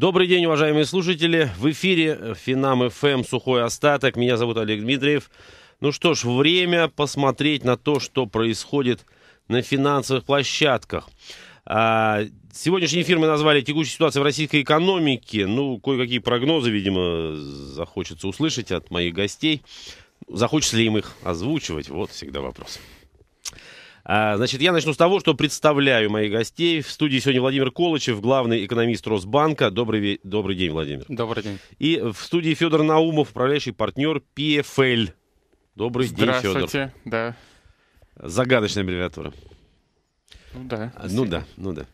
Добрый день, уважаемые слушатели. В эфире э, Финам ФМ эм, «Сухой остаток». Меня зовут Олег Дмитриев. Ну что ж, время посмотреть на то, что происходит на финансовых площадках. А, сегодняшние фирмы назвали «Текущая ситуация в российской экономике». Ну, кое-какие прогнозы, видимо, захочется услышать от моих гостей. Захочется ли им их озвучивать? Вот всегда вопрос. А, значит, я начну с того, что представляю моих гостей. В студии сегодня Владимир Колычев, главный экономист Росбанка. Добрый, добрый день, Владимир. Добрый день. И в студии Федор Наумов, управляющий партнер PFL. Добрый день, Федор. Здравствуйте, да. Загадочная аббревиатура. Ну да. Ну да, ну да.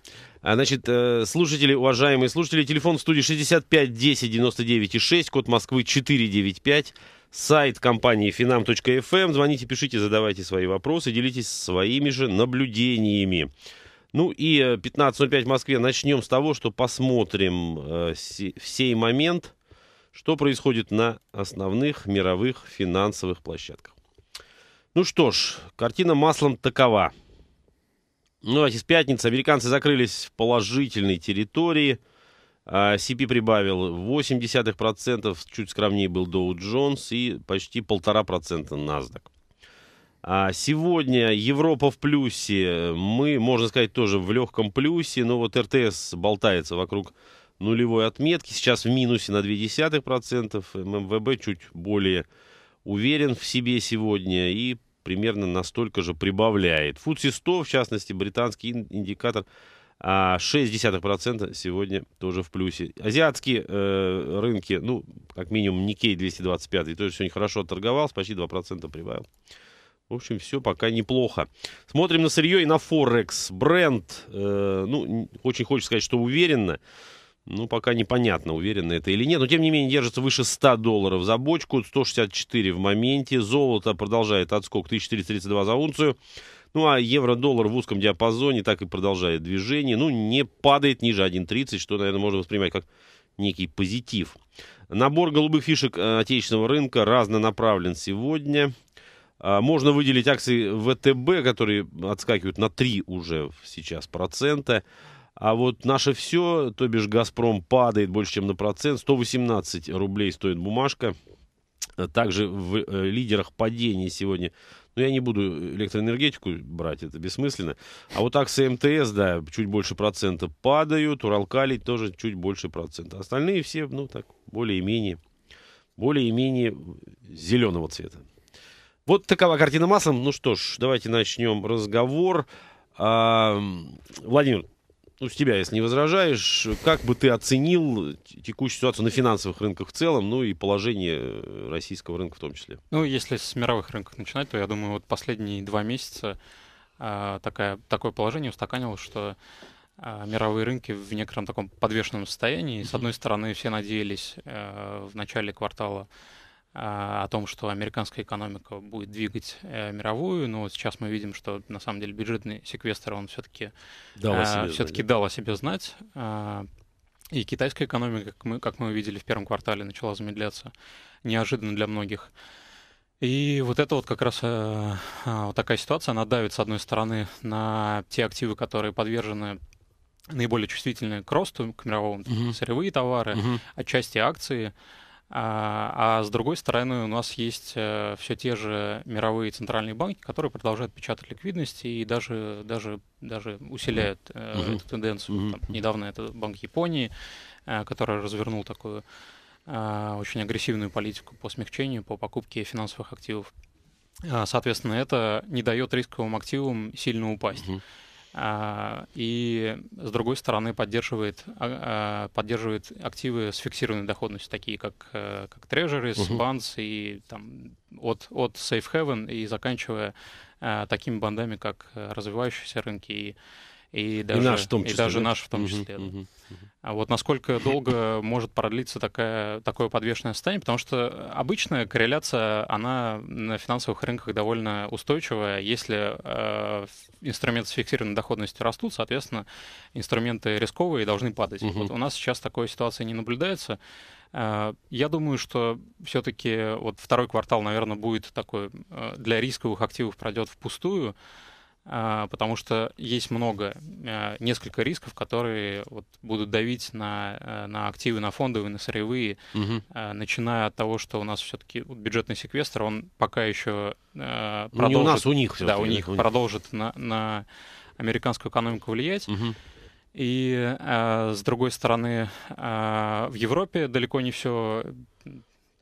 А, значит, э, слушатели, уважаемые слушатели, телефон в студии 65 10 99 6, код Москвы 495 сайт компании finam.fm. Эм. Звоните, пишите, задавайте свои вопросы, делитесь своими же наблюдениями. Ну и 15.05 э, в Москве. Начнем с того, что посмотрим э, сей момент, что происходит на основных мировых финансовых площадках. Ну что ж, картина маслом такова. Ну, а с пятницы. Американцы закрылись в положительной территории – а, CP прибавил 0,8%, чуть скромнее был Dow Jones и почти 1,5% NASDAQ. А сегодня Европа в плюсе, мы, можно сказать, тоже в легком плюсе, но вот РТС болтается вокруг нулевой отметки, сейчас в минусе на 0,2%, ММВБ чуть более уверен в себе сегодня и примерно настолько же прибавляет. Фудси 100, в частности, британский индикатор – а 0,6% сегодня тоже в плюсе. Азиатские э, рынки, ну, как минимум Никей 225, тоже сегодня хорошо торговал, почти 2% прибавил. В общем, все пока неплохо. Смотрим на сырье и на Форекс. Бренд, э, ну, очень хочется сказать, что уверенно. Ну, пока непонятно, уверенно это или нет. Но, тем не менее, держится выше 100 долларов за бочку. 164 в моменте. Золото продолжает отскок 1432 за унцию. Ну а евро-доллар в узком диапазоне так и продолжает движение. Ну, не падает ниже 1.30, что, наверное, можно воспринимать как некий позитив. Набор голубых фишек э, отечественного рынка разнонаправлен сегодня. А, можно выделить акции ВТБ, которые отскакивают на 3 уже сейчас процента. А вот наше все, то бишь «Газпром» падает больше, чем на процент. 118 рублей стоит бумажка. Также в э, лидерах падений сегодня но ну, я не буду электроэнергетику брать, это бессмысленно. А вот акции МТС, да, чуть больше процента падают, Уралкалий тоже чуть больше процента. Остальные все, ну так, более-менее, более-менее зеленого цвета. Вот такова картина маслом. Ну что ж, давайте начнем разговор. А, Владимир, ну, с тебя, если не возражаешь, как бы ты оценил текущую ситуацию на финансовых рынках в целом, ну и положение э, российского рынка в том числе? Ну, если с мировых рынков начинать, то я думаю, вот последние два месяца э, такая, такое положение устаканивалось, что а, мировые рынки в некотором таком подвешенном состоянии. С одной стороны, все надеялись э, в начале квартала а, о том, что американская экономика будет двигать э, мировую, но сейчас мы видим, что на самом деле бюджетный секвестр, он все-таки дал, а, все-таки дал о себе знать. А, и китайская экономика, как мы, как мы увидели в первом квартале, начала замедляться неожиданно для многих. И вот это вот как раз э, вот такая ситуация, она давит, с одной стороны, на те активы, которые подвержены наиболее чувствительны к росту, к мировому, Uh-huh. сырьевые товары, Uh-huh. отчасти акции, а, а с другой стороны, у нас есть э, все те же мировые центральные банки, которые продолжают печатать ликвидность и даже, даже, даже усиляют mm-hmm. эту тенденцию. Mm-hmm. Там, недавно это Банк Японии, э, который развернул такую очень агрессивную политику по смягчению, по покупке финансовых активов. А, соответственно, это не дает рисковым активам сильно упасть. Mm-hmm. А, и, с другой стороны, поддерживает, а, а, поддерживает активы с фиксированной доходностью, такие как, э, как Treasuries, uh-huh. Bonds и там, от, от Safe Haven и заканчивая э, такими бандами, как э, развивающиеся рынки и и даже, и наш, в том числе, и даже наш в том числе. Uh-huh, да. uh-huh. А вот насколько долго может продлиться такая, такое подвешенное состояние, потому что обычная корреляция, она на финансовых рынках довольно устойчивая. Если э, инструменты с фиксированной доходностью растут, соответственно, инструменты рисковые должны падать. Uh-huh. Вот у нас сейчас такой ситуации не наблюдается. Э, я думаю, что все-таки вот второй квартал, наверное, будет такой э, для рисковых активов пройдет впустую. А, потому что есть много, а, несколько рисков, которые вот будут давить на, э, на активы, на фондовые, на сырьевые, угу. начиная от того, что у нас все-таки бюджетный секвестр, он пока еще продолжит... Ну, не у нас, у них. Да, у них, у них продолжит на, на американскую экономику влиять. Угу. И с другой стороны, в Европе далеко не все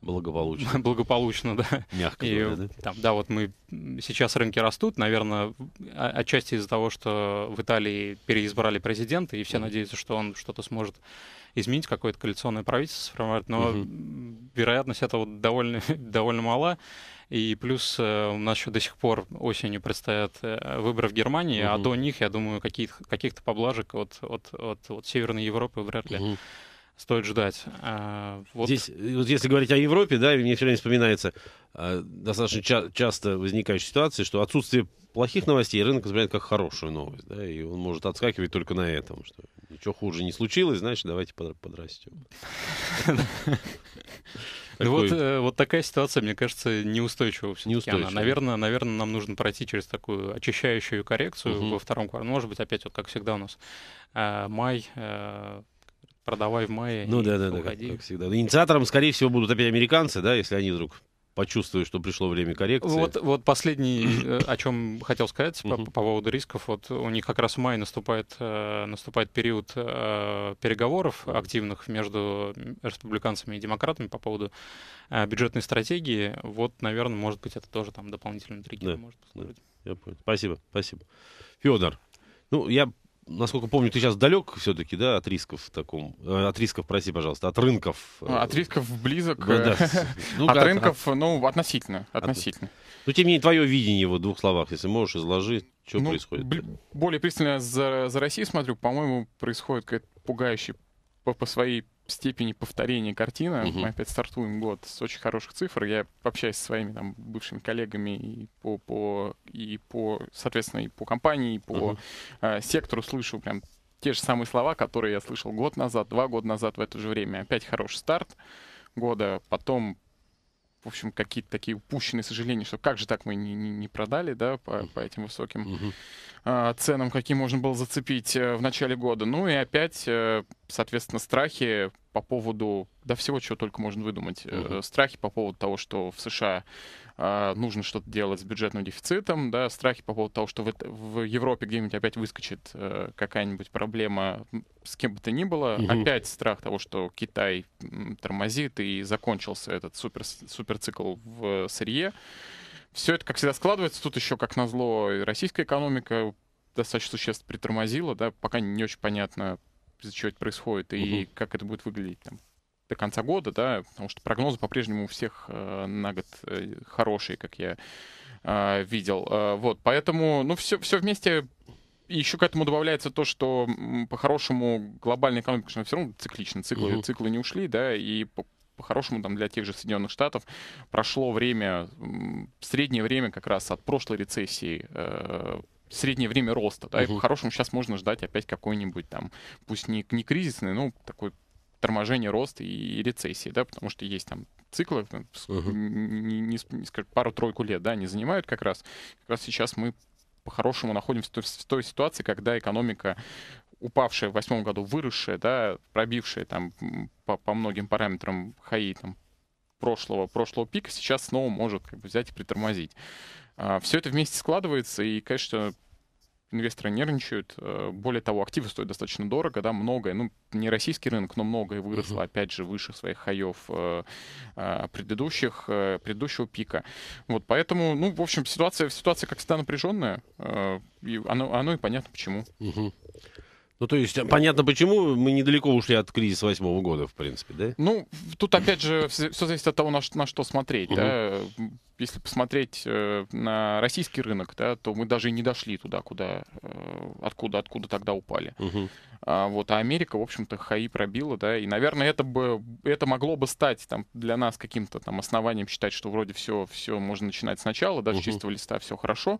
Благополучно. Благополучно, да. Мягко и, говоря, да? Там, да, вот мы сейчас рынки растут, наверное, а, отчасти из-за того, что в Италии переизбрали президента, и все mm-hmm. надеются, что он что-то сможет изменить, какое-то коалиционное правительство сформировать, но mm-hmm. вероятность этого довольно, довольно мала. И плюс э, у нас еще до сих пор осенью предстоят э, выборы в Германии, угу. а до них, я думаю, каких-то поблажек от, от, от, от Северной Европы вряд ли угу стоит ждать. А, вот. Здесь, э, вот если говорить о Европе, да, мне все время вспоминается э, достаточно ча- часто возникающая ситуация, что отсутствие плохих новостей рынок воспринимает как хорошую новость, да, и он может отскакивать только на этом, что ничего хуже не случилось, значит, давайте под- подрастем. Такой... Ну вот, э, вот такая ситуация, мне кажется, неустойчива все Неустойчива. Наверное, наверное, нам нужно пройти через такую очищающую коррекцию угу. во втором квартале. Ну, может быть, опять, вот как всегда у нас, а, май, э, продавай в мае. Ну да, да, да, как, как всегда. Инициатором, скорее всего, будут опять американцы, да, если они вдруг почувствуют что пришло время коррекции. Вот, вот последний, э, о чем хотел сказать по, по поводу рисков. Вот у них как раз в мае наступает, э, наступает период э, переговоров активных между республиканцами и демократами по поводу бюджетной стратегии. Вот, наверное, может быть, это тоже там дополнительный триггер да, может послужить. Да, я понял. Спасибо, спасибо. Федор, ну, я насколько помню, ты сейчас далек все-таки, да, от рисков в таком, э, от рисков, прости, пожалуйста, от рынков. Э, от рисков близок. Да, да. Э, ну, от рынков, от... ну, относительно, относительно. Ну, тем не менее, твое видение вот, в двух словах, если можешь, изложить, что ну, происходит. Более пристально за, за Россию смотрю, по-моему, происходит какая-то пугающая по, по своей степени повторения картина. Угу. Мы опять стартуем год с очень хороших цифр. Я общаюсь со своими там бывшими коллегами и по, по, и по соответственно, и по компании, и по угу. э, сектору слышу прям те же самые слова, которые я слышал год назад, два года назад в это же время. Опять хороший старт года, потом в общем, какие-то такие упущенные сожаления, что как же так мы не, не, не продали, да, по, по этим высоким угу. э, ценам, какие можно было зацепить э, в начале года. Ну и опять, э, соответственно, страхи по поводу, да, всего, чего только можно выдумать. Угу. Э, страхи по поводу того, что в США а, нужно что-то делать с бюджетным дефицитом, да, страхи по поводу того, что в, в Европе где-нибудь опять выскочит э, какая-нибудь проблема с кем бы то ни было, угу. опять страх того, что Китай тормозит и закончился этот супер, суперцикл в сырье. Все это, как всегда, складывается. Тут еще, как назло, российская экономика достаточно существенно притормозила, да, пока не очень понятно, из-за чего это происходит и угу. как это будет выглядеть там до конца года, да, потому что прогнозы по-прежнему у всех э, на год э, хорошие, как я э, видел. Вот, поэтому, ну, все, все вместе еще к этому добавляется то, что по-хорошему глобальная экономика, конечно, все равно циклична, циклы, угу. циклы не ушли, да, и по-хорошему там для тех же Соединенных Штатов прошло время, среднее время как раз от прошлой рецессии среднее время роста. Да, угу. И по-хорошему сейчас можно ждать опять какой-нибудь там, пусть не, не кризисный, но такой торможение роста и рецессии, да, потому что есть там циклы, там, uh-huh. не, не, не, пару-тройку лет, да, они занимают как раз. Как раз сейчас мы по-хорошему находимся в той, в той ситуации, когда экономика упавшая в восьмом году, выросшая, да, пробившая там по, по многим параметрам хаи там прошлого, прошлого пика, сейчас снова может как бы, взять и притормозить. А, все это вместе складывается, и, конечно, инвесторы нервничают. Э, более того, активы стоят достаточно дорого, да, многое, ну, не российский рынок, но многое выросло, uh-huh. опять же, выше своих хаев э, э, предыдущих, предыдущего пика. Вот, поэтому, ну, в общем, ситуация, ситуация как всегда напряженная, и оно, оно и понятно почему. Uh-huh. Ну, то есть, а, понятно, почему мы недалеко ушли от кризиса восьмого года, в принципе, да? Ну, тут, опять же, все зависит от того, на, что смотреть, да если посмотреть э, на российский рынок, да, то мы даже и не дошли туда, куда, э, откуда, откуда тогда упали. Угу. А, вот, а Америка, в общем-то, хаи пробила, да, и, наверное, это бы, это могло бы стать там для нас каким-то там основанием считать, что вроде все, все можно начинать сначала, даже угу. с чистого листа все хорошо,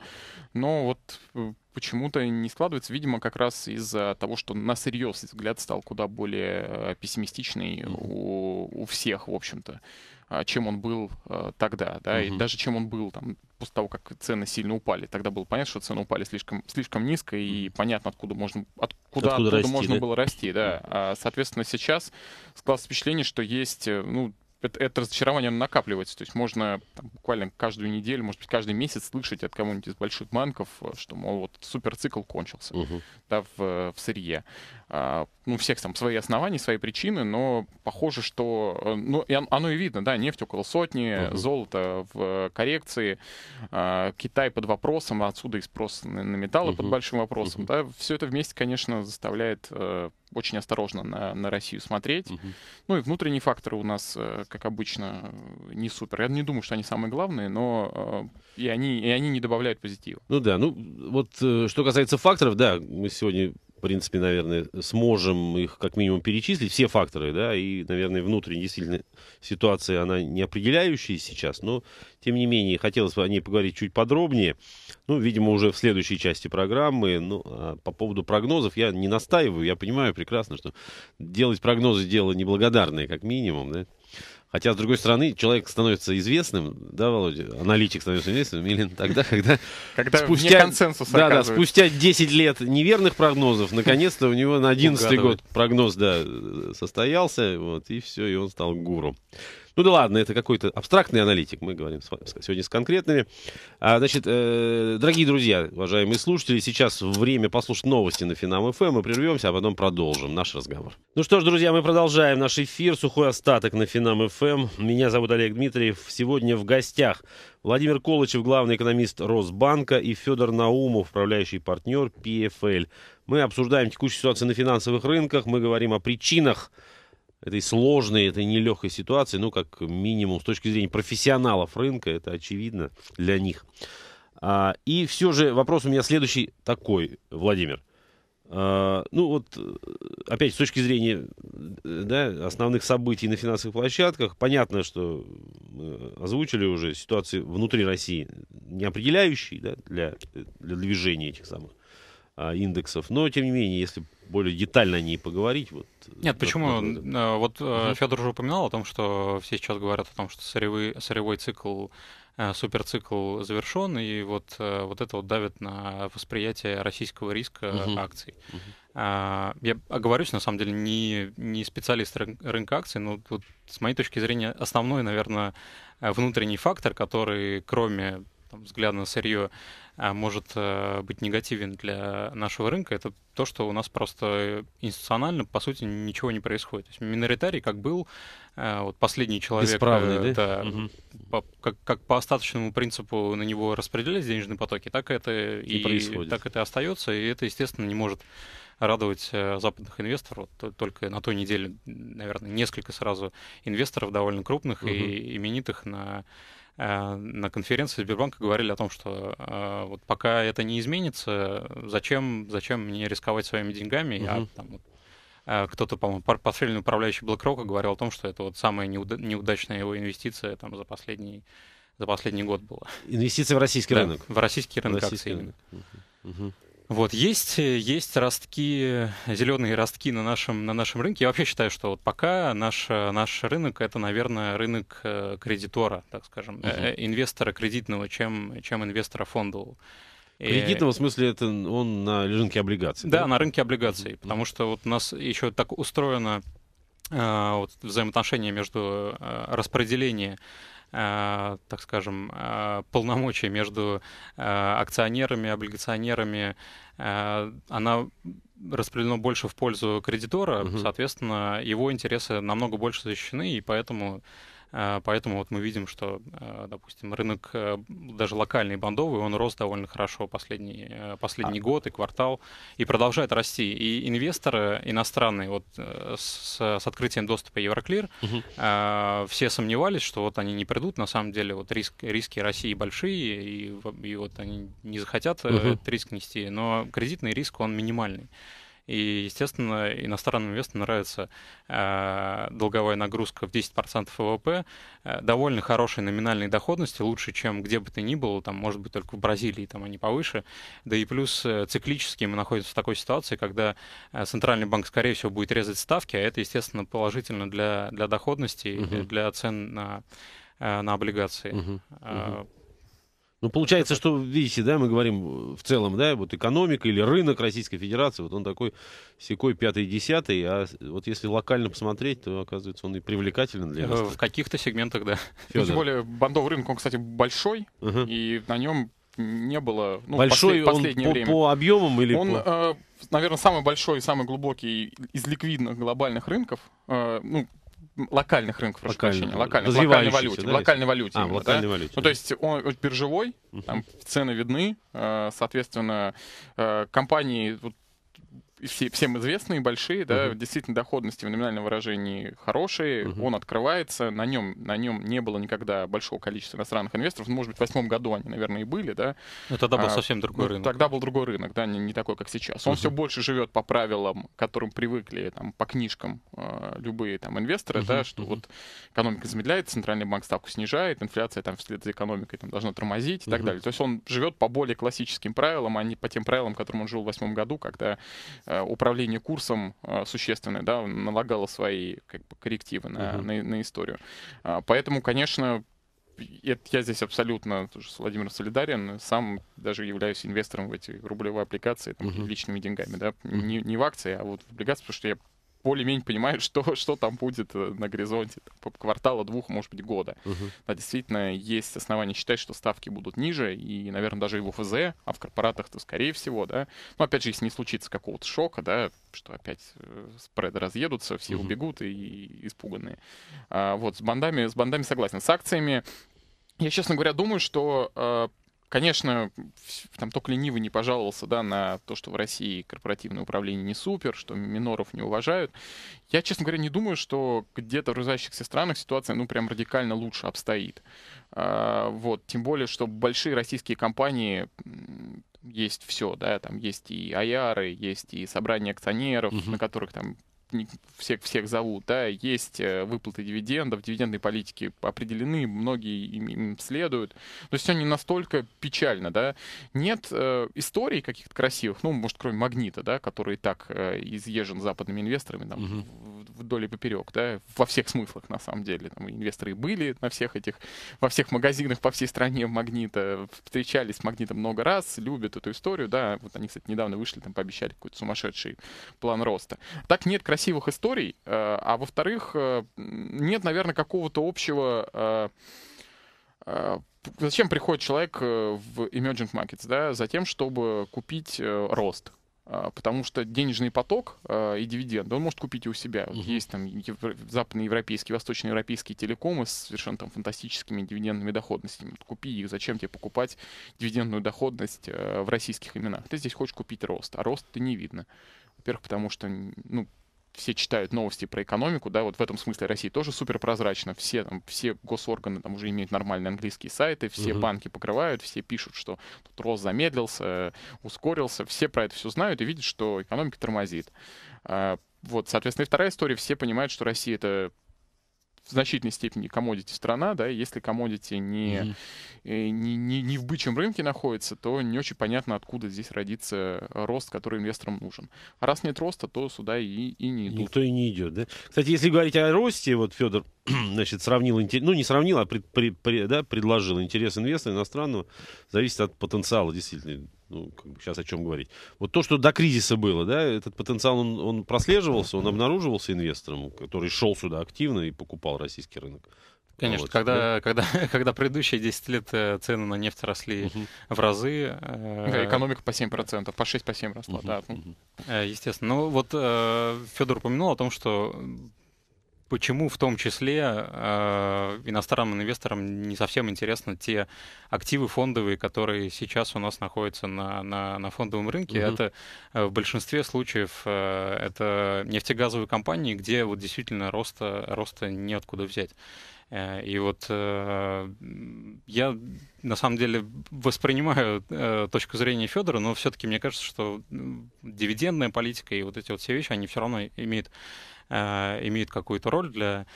но вот э, почему-то не складывается, видимо, как раз из-за того, что на серьез взгляд стал куда более пессимистичный у, у всех, в общем-то. А, чем он был а, тогда, да, угу. и даже чем он был там после того, как цены сильно упали. Тогда было понятно, что цены упали слишком, слишком низко, и понятно, откуда можно, откуда, откуда, откуда расти, можно да? было расти, да. А, соответственно, сейчас складывается впечатление, что есть, э, ну, это, это разочарование накапливается. То есть можно там, буквально каждую неделю, может быть, каждый месяц слышать от кого-нибудь из больших банков, э, что, мол, вот суперцикл кончился угу. да, в, в сырье. А, ну, всех там свои основания, свои причины, но похоже, что, э, ну, и оно и видно, да, нефть около сотни, uh-huh. золото в э, коррекции, а, Китай под вопросом, отсюда и спрос на металлы uh-huh. под большим вопросом, uh-huh. да, все это вместе, конечно, заставляет э, очень осторожно на, на Россию смотреть. Uh-huh. Ну и внутренние факторы у нас, как обычно, не супер. Я не думаю, что они самые главные, но и они, и они не добавляют позитива. Ну да, ну вот что касается факторов, да, мы сегодня принципе, наверное, сможем их как минимум перечислить, все факторы, да, и, наверное, внутренняя действительно ситуация, она не определяющая сейчас, но, тем не менее, хотелось бы о ней поговорить чуть подробнее, ну, видимо, уже в следующей части программы, ну, а по поводу прогнозов я не настаиваю, я понимаю прекрасно, что делать прогнозы дело неблагодарное, как минимум, да, Хотя, с другой стороны, человек становится известным, да, Володя, аналитик становится известным, или тогда, когда... Когда спустя, вне Да, да, спустя 10 лет неверных прогнозов, наконец-то у него на 11 год прогноз, да, состоялся, вот, и все, и он стал гуру. Ну да ладно, это какой-то абстрактный аналитик, мы говорим с вами сегодня с конкретными. А, значит, э, дорогие друзья, уважаемые слушатели, сейчас время послушать новости на Финам ФМ, эм, мы прервемся, а потом продолжим наш разговор. Ну что ж, друзья, мы продолжаем наш эфир, сухой остаток на Финам ФМ. Эм. Меня зовут Олег Дмитриев, сегодня в гостях Владимир Колычев, главный экономист Росбанка, и Федор Наумов, управляющий партнер PFL. Мы обсуждаем текущую ситуацию на финансовых рынках, мы говорим о причинах этой сложной, этой нелегкой ситуации, ну, как минимум, с точки зрения профессионалов рынка, это очевидно для них. А, и все же вопрос у меня следующий такой, Владимир. А, ну вот, э, опять с точки зрения э, да, основных событий на финансовых площадках, понятно, что э, озвучили уже ситуации внутри России неопределяющие да, для, для движения этих самых а, индексов. Но, тем не менее, если более детально о ней поговорить. Вот, Нет, почему? Можно... Э, вот угу. Федор уже упоминал о том, что все сейчас говорят о том, что сырьевый, сырьевой цикл э, суперцикл завершен, и вот, вот это вот давит на восприятие российского риска угу. акций. Угу. Я оговорюсь, на самом деле, не, не специалист рынка акций, но вот, с моей точки зрения основной, наверное, внутренний фактор, который кроме там, взгляда на сырье а, может э, быть негативен для нашего рынка, это то, что у нас просто институционально, по сути, ничего не происходит. То есть миноритарий как был, э, вот последний человек... Бесправный, э, да? да угу. по, как, как по остаточному принципу на него распределялись денежные потоки, так это и, и происходит. так это и остается, и это, естественно, не может радовать западных инвесторов. Вот, только на той неделе, наверное, несколько сразу инвесторов довольно крупных угу. и именитых на Э, на конференции Сбербанка говорили о том, что э, вот пока это не изменится, зачем, зачем мне рисковать своими деньгами? Угу. Я там, вот, э, кто-то, по-моему, портфельный управляющий BlackRock говорил о том, что это вот самая неуда- неудачная его инвестиция там за последний, за последний год была. Инвестиции в российский да, рынок? в российский рынок российский акций рынок. Угу. Угу. Вот, есть, есть ростки, зеленые ростки на нашем, на нашем рынке. Я вообще считаю, что вот пока наш, наш рынок это, наверное, рынок э, кредитора, так скажем, uh-huh. инвестора кредитного, чем, чем инвестора фондового. Кредитного, в смысле, это он на рынке облигаций. Да, да? на рынке облигаций. Uh-huh. Потому что вот у нас еще так устроено э, вот, взаимоотношения между распределением а, так скажем, а, полномочия между а, акционерами, облигационерами, она распределена больше в пользу кредитора, угу. соответственно, его интересы намного больше защищены, и поэтому а, поэтому вот мы видим, что, а, допустим, рынок э, даже локальный бандовый, он рос довольно хорошо последний, э, последний а. год и квартал, и продолжает расти. И инвесторы иностранные вот э, с, с открытием доступа Евроклир, угу. А, все сомневались, что вот они не придут. На самом деле вот риск, риски России большие, и, и вот они не захотят угу. этот риск нести, но кредитный риск, он минимальный. И, естественно, иностранным инвесторам нравится э, долговая нагрузка в 10% ВВП, э, довольно хорошей номинальной доходности, лучше, чем где бы то ни было, там, может быть, только в Бразилии там они повыше. Да и плюс э, циклически мы находимся в такой ситуации, когда э, Центральный банк, скорее всего, будет резать ставки, а это, естественно, положительно для, для доходности, угу. для цен на, на облигации. Угу. угу. Ну, получается, что, видите, да, мы говорим э, в целом, да, вот экономика или рынок Российской Федерации, вот он такой секой пятый-десятый, а вот если локально посмотреть, то, оказывается, он и привлекательный для э, нас. В каких-то сегментах, да. Ну, Федор. Тем более, бандовый рынок, он, кстати, большой, uh-huh. и на нем не было ну, большой послед, последнее он время. По, по объемам или он, по... Э, наверное, самый большой и самый глубокий из ликвидных глобальных рынков. ну, локальных рынков, прошу локальных, прощения, локальных, в локальной валюте. Да, локальной валюте. А, именно, в локальной да? валюте. Ну, то есть он, биржевой, там цены видны, э, соответственно, э, компании все, всем известные, большие, да, uh-huh. действительно доходности в номинальном выражении хорошие, uh-huh. он открывается, на нем, на нем не было никогда большого количества иностранных инвесторов, ну, может быть, в восьмом году они, наверное, и были, да. Ну, тогда был а, совсем другой ну, рынок. Тогда был другой рынок, да, не, не такой, как сейчас. Он uh-huh. все больше живет по правилам, к которым привыкли, там, по книжкам э, любые там инвесторы, uh-huh. да, что uh-huh. вот экономика замедляется, центральный банк ставку снижает, инфляция там вслед за экономикой там должна тормозить и uh-huh. так далее. То есть он живет по более классическим правилам, а не по тем правилам, которым он жил в восьмом году, когда э, Э, управление курсом э, существенное, да, налагало свои как бы, коррективы на, uh-huh. на, на историю. А, поэтому, конечно, я здесь абсолютно тоже с Владимиром солидарен. Сам даже являюсь инвестором в эти рублевые аппликации там, uh-huh. личными деньгами. Да? Не, не в акции, а вот в облигации, потому что я более-менее понимаешь, что, что там будет э, на горизонте там, квартала, двух, может быть, года. Угу. Да, действительно, есть основания считать, что ставки будут ниже, и, наверное, даже и в ОФЗ, а в корпоратах-то скорее всего, да. Но, опять же, если не случится какого-то шока, да, что опять э, спреды разъедутся, все угу. убегут и, и испуганные. А, вот, с бандами, с бандами согласен. С акциями я, честно говоря, думаю, что э, Конечно, там только ленивый не пожаловался да, на то, что в России корпоративное управление не супер, что миноров не уважают. Я, честно говоря, не думаю, что где-то в развивающихся странах ситуация ну прям радикально лучше обстоит. А, вот, тем более, что большие российские компании есть все, да, там есть и АЯРы, есть и собрание акционеров, угу. на которых там всех, всех зовут, да, есть э, выплаты дивидендов, дивидендные политики определены, многие им, им следуют. То есть все не настолько печально, да. Нет э, историй каких-то красивых, ну, может, кроме «Магнита», да, который так э, изъезжен западными инвесторами, там, угу. вдоль и поперек, да, во всех смыслах, на самом деле. Там инвесторы были на всех этих, во всех магазинах по всей стране «Магнита», встречались с «Магнитом» много раз, любят эту историю, да. Вот они, кстати, недавно вышли, там, пообещали какой-то сумасшедший план роста. Так нет красивых красивых историй, э, а во-вторых, э, нет, наверное, какого-то общего э, зачем приходит человек в emerging markets? Да? затем, чтобы купить рост. Потому что денежный поток и дивиденды он может купить и у себя. uh Есть там западноевропейские, восточноевропейские телекомы с совершенно там фантастическими дивидендными доходностями. Купи их, зачем тебе покупать дивидендную доходность в российских именах? Ты здесь хочешь купить рост, а рост ты не видно. Во-первых, потому что ну, все читают новости про экономику, да, вот в этом смысле Россия тоже супер прозрачна, все, там, все госорганы там уже имеют нормальные английские сайты, все угу. банки покрывают, все пишут, что тут рост замедлился, э, ускорился, все про это все знают и видят, что экономика тормозит. А, вот, соответственно, и вторая история, все понимают, что Россия это в значительной степени комодити страна, да, и если комодити не, э, не, не, не в бычьем рынке находится, то не очень понятно, откуда здесь родится рост, который инвесторам нужен. А раз нет роста, то сюда и, и не идут. Никто и не идет, да? Кстати, если говорить о росте, вот Федор, значит, сравнил, ну не сравнил, а пред, пред, пред, да, предложил интерес инвестора иностранного, зависит от потенциала, действительно, ну, как бы сейчас о чем говорить. Вот то, что до кризиса было, да, этот потенциал, он, он прослеживался, он обнаруживался инвестором, который шел сюда активно и покупал российский рынок. Конечно, вот, когда, да? когда, когда предыдущие 10 лет э, цены на нефть росли угу. в разы. Э, да, экономика по 7%, по 6-7% по росла, угу, да. Угу. Естественно. Ну вот Федор упомянул о том, что почему в том числе э, иностранным инвесторам не совсем интересны те активы фондовые, которые сейчас у нас находятся на, на, на фондовом рынке. Угу. Это э, в большинстве случаев э, это нефтегазовые компании, где вот действительно роста, роста неоткуда взять. Э, и вот э, я на самом деле воспринимаю точку зрения Федора, но все-таки мне кажется, что дивидендная политика и вот эти вот все вещи, они все равно имеют Э, имеет какую-то роль для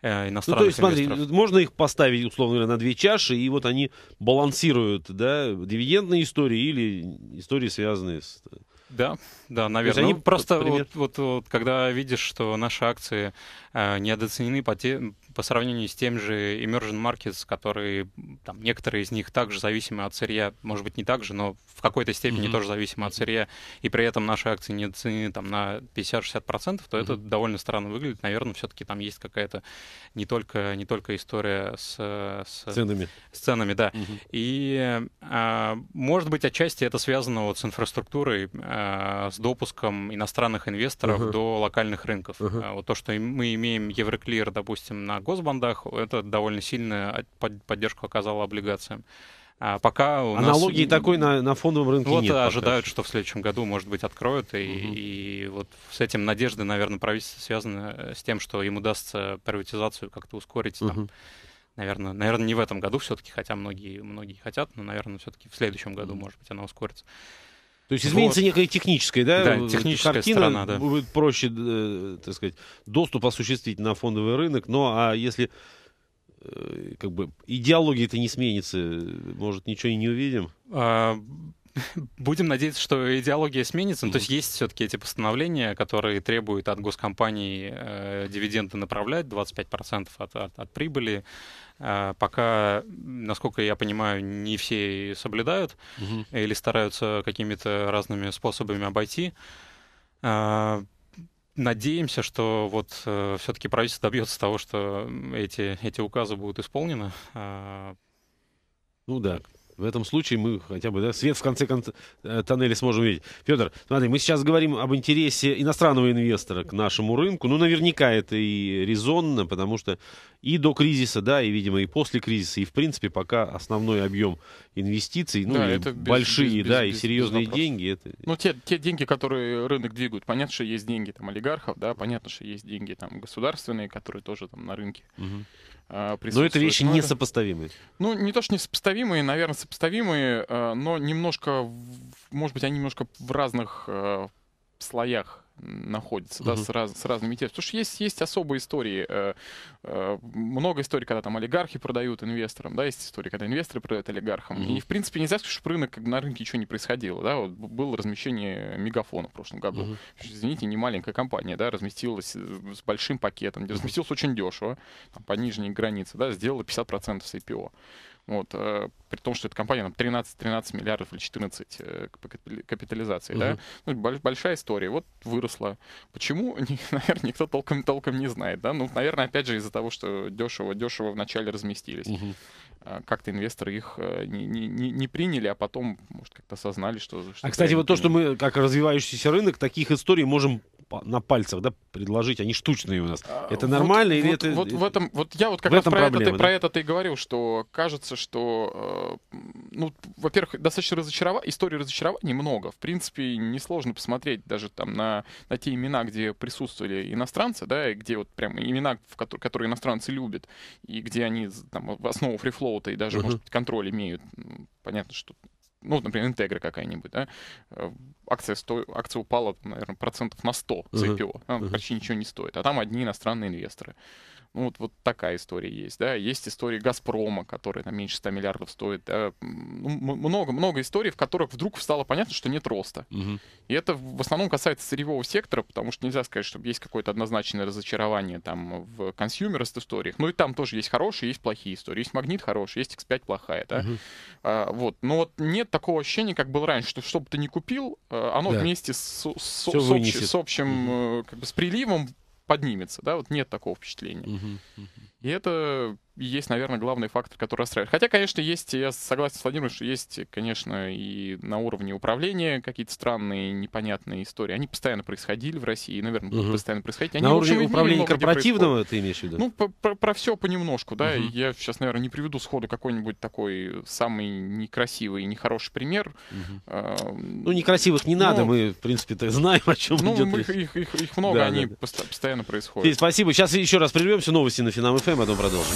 э, ну, иностранных ну, то есть, инвесторов. смотри, можно их поставить, условно говоря, на две чаши, и вот они балансируют, да, дивидендные истории или истории, связанные с... Э, да, да, наверное. Ну, они ну, просто например... вот, вот, вот, когда видишь, что наши акции Э, недооценены по, те, по сравнению с тем же emerging markets, которые там, некоторые из них также зависимы от сырья, может быть не так же, но в какой-то степени mm-hmm. тоже зависимы от сырья, и при этом наши акции недооценены там, на 50-60%, то mm-hmm. это довольно странно выглядит. Наверное, все-таки там есть какая-то не только, не только история с, с ценами. С ценами да. Mm-hmm. И а, может быть отчасти это связано вот с инфраструктурой, а, с допуском иностранных инвесторов mm-hmm. до локальных рынков. Mm-hmm. А, вот то, что мы имеем имеем Евроклир, допустим, на госбандах, это довольно сильная поддержку оказала облигациям. А пока у Аналогии нас... такой на, на фондовом рынке вот нет. ожидают, что. что в следующем году, может быть, откроют. И, угу. и вот с этим надежды, наверное, правительство связано э, с тем, что им удастся приватизацию как-то ускорить. Угу. Там, наверное, наверное, не в этом году все-таки, хотя многие, многие хотят, но, наверное, все-таки в следующем году, угу. может быть, она ускорится. То есть изменится вот. некая техническая, да, да техническая картина, сторона, да. будет проще, э, так сказать, доступ осуществить на фондовый рынок. Но ну, а если э, как бы идеология-то не сменится, э, может, ничего и не увидим? А, Будем надеяться, что идеология сменится. Ну, то есть есть все-таки эти постановления, которые требуют от госкомпаний э, дивиденды направлять 25% от, от, от прибыли. Э, пока, насколько я понимаю, не все соблюдают mm или стараются какими-то разными способами обойти. Э, надеемся, что вот э, все-таки правительство добьется того, что эти, эти указы будут исполнены. Э, ну да, в этом случае мы хотя бы да, свет в конце конца, э, тоннеля сможем видеть. Федор, смотри, мы сейчас говорим об интересе иностранного инвестора к нашему рынку. Ну, наверняка это и резонно, потому что и до кризиса, да, и, видимо, и после кризиса, и, в принципе, пока основной объем инвестиций, ну, да, это без, большие, без, да, без, и серьезные без деньги. Это... Ну, те, те деньги, которые рынок двигают, понятно, что есть деньги там олигархов, да, понятно, что есть деньги там государственные, которые тоже там на рынке. Угу. А, но это вещи но ну, несопоставимые. Это, ну, не то, что несопоставимые, наверное, сопоставимые, э, но немножко, может быть, они немножко в разных э, слоях находится, угу. да, с, раз, с разными текстами. Потому что есть, есть особые истории. Э, э, много историй, когда там олигархи продают инвесторам, да, есть истории, когда инвесторы продают олигархам. Угу. И, в принципе, нельзя сказать, что рынок, на рынке ничего не происходило, да, вот было размещение мегафона в прошлом году. Угу. Извините, не маленькая компания, да, разместилась э, с большим пакетом, разместилась очень дешево, там, по нижней границе, да, сделала 50% с IPO. Вот, э, при том, что эта компания там 13-13 миллиардов или 14 по капитализации, угу. да, ну, большая история, вот выросла. Почему, наверное, никто толком, толком не знает, да, ну, наверное, опять же, из-за того, что дешево-дешево вначале разместились. Угу. Как-то инвесторы их э, не, не, не приняли, а потом, может, как-то осознали, что... что а, кстати, вот то, что мы, как развивающийся рынок, таких историй можем на пальцах, да, предложить, они штучные у нас. А, это нормально вот, или вот, это... Вот в этом, вот я вот как раз про, проблема, это, да? про это ты и говорил, что кажется, что, э, ну, во-первых, достаточно разочарова... истории разочарований много. В принципе, несложно посмотреть даже там на, на те имена, где присутствовали иностранцы, да, и где вот прям имена, в которые, которые иностранцы любят, и где они там в основу фрифлоута и даже, uh-huh. может быть, контроль имеют. Понятно, что ну, например, интегра какая-нибудь, да, э, акция, сто... акция упала, наверное, процентов на 100 за IPO, uh-huh. она почти ничего не стоит, а там одни иностранные инвесторы. Ну, вот, вот такая история есть, да. Есть история Газпрома, который там меньше 100 миллиардов стоит. Много-много ну, историй, в которых вдруг стало понятно, что нет роста. Угу. И это в основном касается сырьевого сектора, потому что нельзя сказать, что есть какое-то однозначное разочарование там в консюмерист историях. Ну и там тоже есть хорошие, есть плохие истории. Есть магнит хороший, есть X5 плохая, да. Угу. А, вот. Но вот нет такого ощущения, как было раньше, что что бы ты ни купил, э, оно да. вместе с, с, с, с, общ, с общим, угу. как бы с приливом поднимется, да, вот нет такого впечатления. Угу, угу. И это есть, наверное, главный фактор, который расстраивает. Хотя, конечно, есть, я согласен с Владимиром, что есть, конечно, и на уровне управления какие-то странные, непонятные истории. Они постоянно происходили в России, наверное, будут угу. постоянно происходить. Они на уровне управления корпоративного ты имеешь в виду? Ну, про, про, про все понемножку, да. Угу. Я сейчас, наверное, не приведу сходу какой-нибудь такой самый некрасивый, нехороший пример. Угу. А, ну, некрасивых не но... надо, ну, мы, в принципе, так знаем, о чем ну, идет мы, речь. Их, их, их много, да, они да, да. постоянно происходят. Спасибо. Сейчас еще раз прервемся, новости на Финам эм, ФМ, а потом продолжим.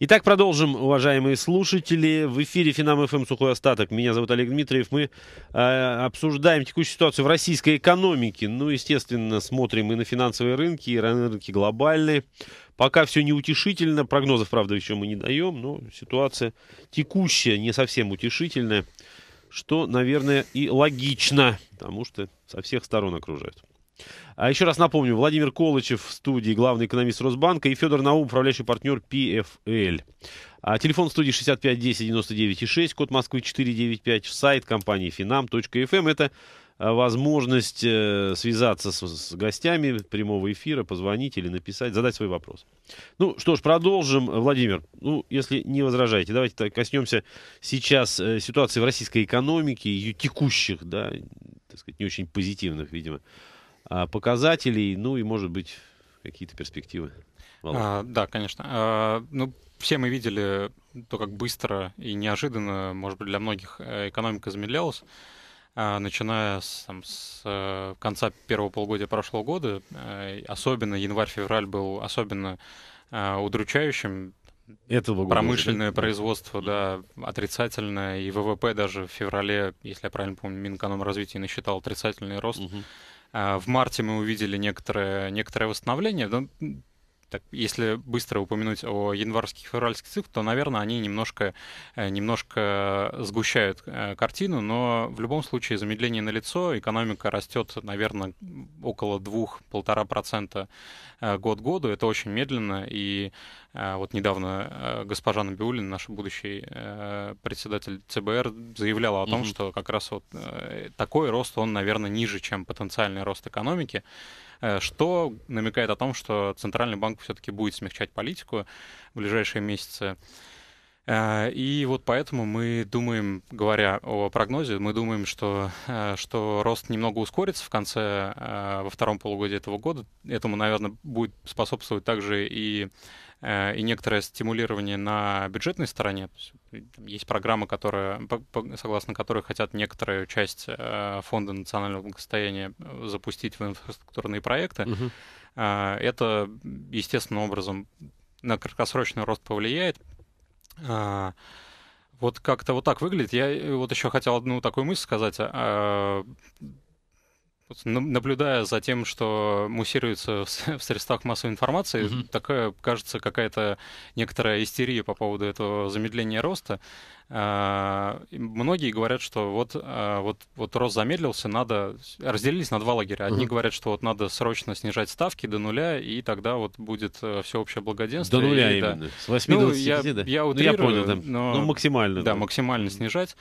Итак, продолжим, уважаемые слушатели. В эфире Финам ФМ Сухой Остаток. Меня зовут Олег Дмитриев. Мы э, обсуждаем текущую ситуацию в российской экономике. Ну, естественно, смотрим и на финансовые рынки, и на рынки глобальные. Пока все неутешительно. Прогнозов, правда, еще мы не даем, но ситуация текущая не совсем утешительная, что, наверное, и логично, потому что со всех сторон окружают. А еще раз напомню, Владимир Колычев в студии, главный экономист Росбанка, и Федор Наум, управляющий партнер PFL. А, телефон студии 65 10 99 6, код Москвы 495, сайт компании finam.fm. Эм. Это а, возможность э, связаться с, с гостями прямого эфира, позвонить или написать, задать свой вопрос. Ну что ж, продолжим. Владимир, ну, если не возражаете, давайте так коснемся сейчас э, ситуации в российской экономике, ее текущих, да, так сказать, не очень позитивных, видимо, а, показателей, ну и, может быть, какие-то перспективы. А, да, конечно. А, ну, все мы видели то, как быстро и неожиданно, может быть, для многих э, экономика замедлялась. А, начиная с, там, с э, конца первого полугодия прошлого года, а, особенно январь-февраль был особенно удручающим. Этого года Промышленное уже, производство, да, отрицательное, и ВВП даже в феврале, если я правильно помню, Минэкономразвития насчитал отрицательный рост. Угу. А, в марте мы увидели некоторое, некоторое восстановление. Ну, так, если быстро упомянуть о январских и февральских цифрах, то, наверное, они немножко, э, немножко э, сгущают э, картину, но в любом случае замедление на лицо, экономика растет, наверное, около 2-1,5% год году. Это очень медленно, и вот недавно госпожа Набиулина, наш будущий председатель ЦБР, заявляла о том, mm-hmm. что как раз вот такой рост, он, наверное, ниже, чем потенциальный рост экономики. Э, что намекает о том, что Центральный банк все-таки будет смягчать политику в ближайшие месяцы. Э, и вот поэтому мы думаем, говоря о прогнозе, мы думаем, что, э, что рост немного ускорится в конце, во втором полугодии этого года. Этому, наверное, будет способствовать также и Э, и некоторое стимулирование на бюджетной стороне. Есть программы, которые, согласно которой хотят некоторую часть э, фонда национального благосостояния э, запустить в инфраструктурные проекты. Угу. Это естественным образом на краткосрочный рост повлияет. Вот как-то вот так выглядит. Я вот еще хотел одну такую мысль сказать. Наблюдая за тем, что муссируется в средствах массовой информации, Mm-hmm. такая, кажется, какая-то некоторая истерия по поводу этого замедления роста. А, многие говорят, что вот, а, вот, вот рост замедлился, надо... Разделились на два лагеря. Одни Mm-hmm. говорят, что вот надо срочно снижать ставки до нуля, и тогда вот будет э, всеобщее благоденствие. До нуля и, именно. Да. С 8 ну, до 20, я, да? Я, утрирую, ну, я понял, да. Но, ну, максимально. Да, да. максимально снижать.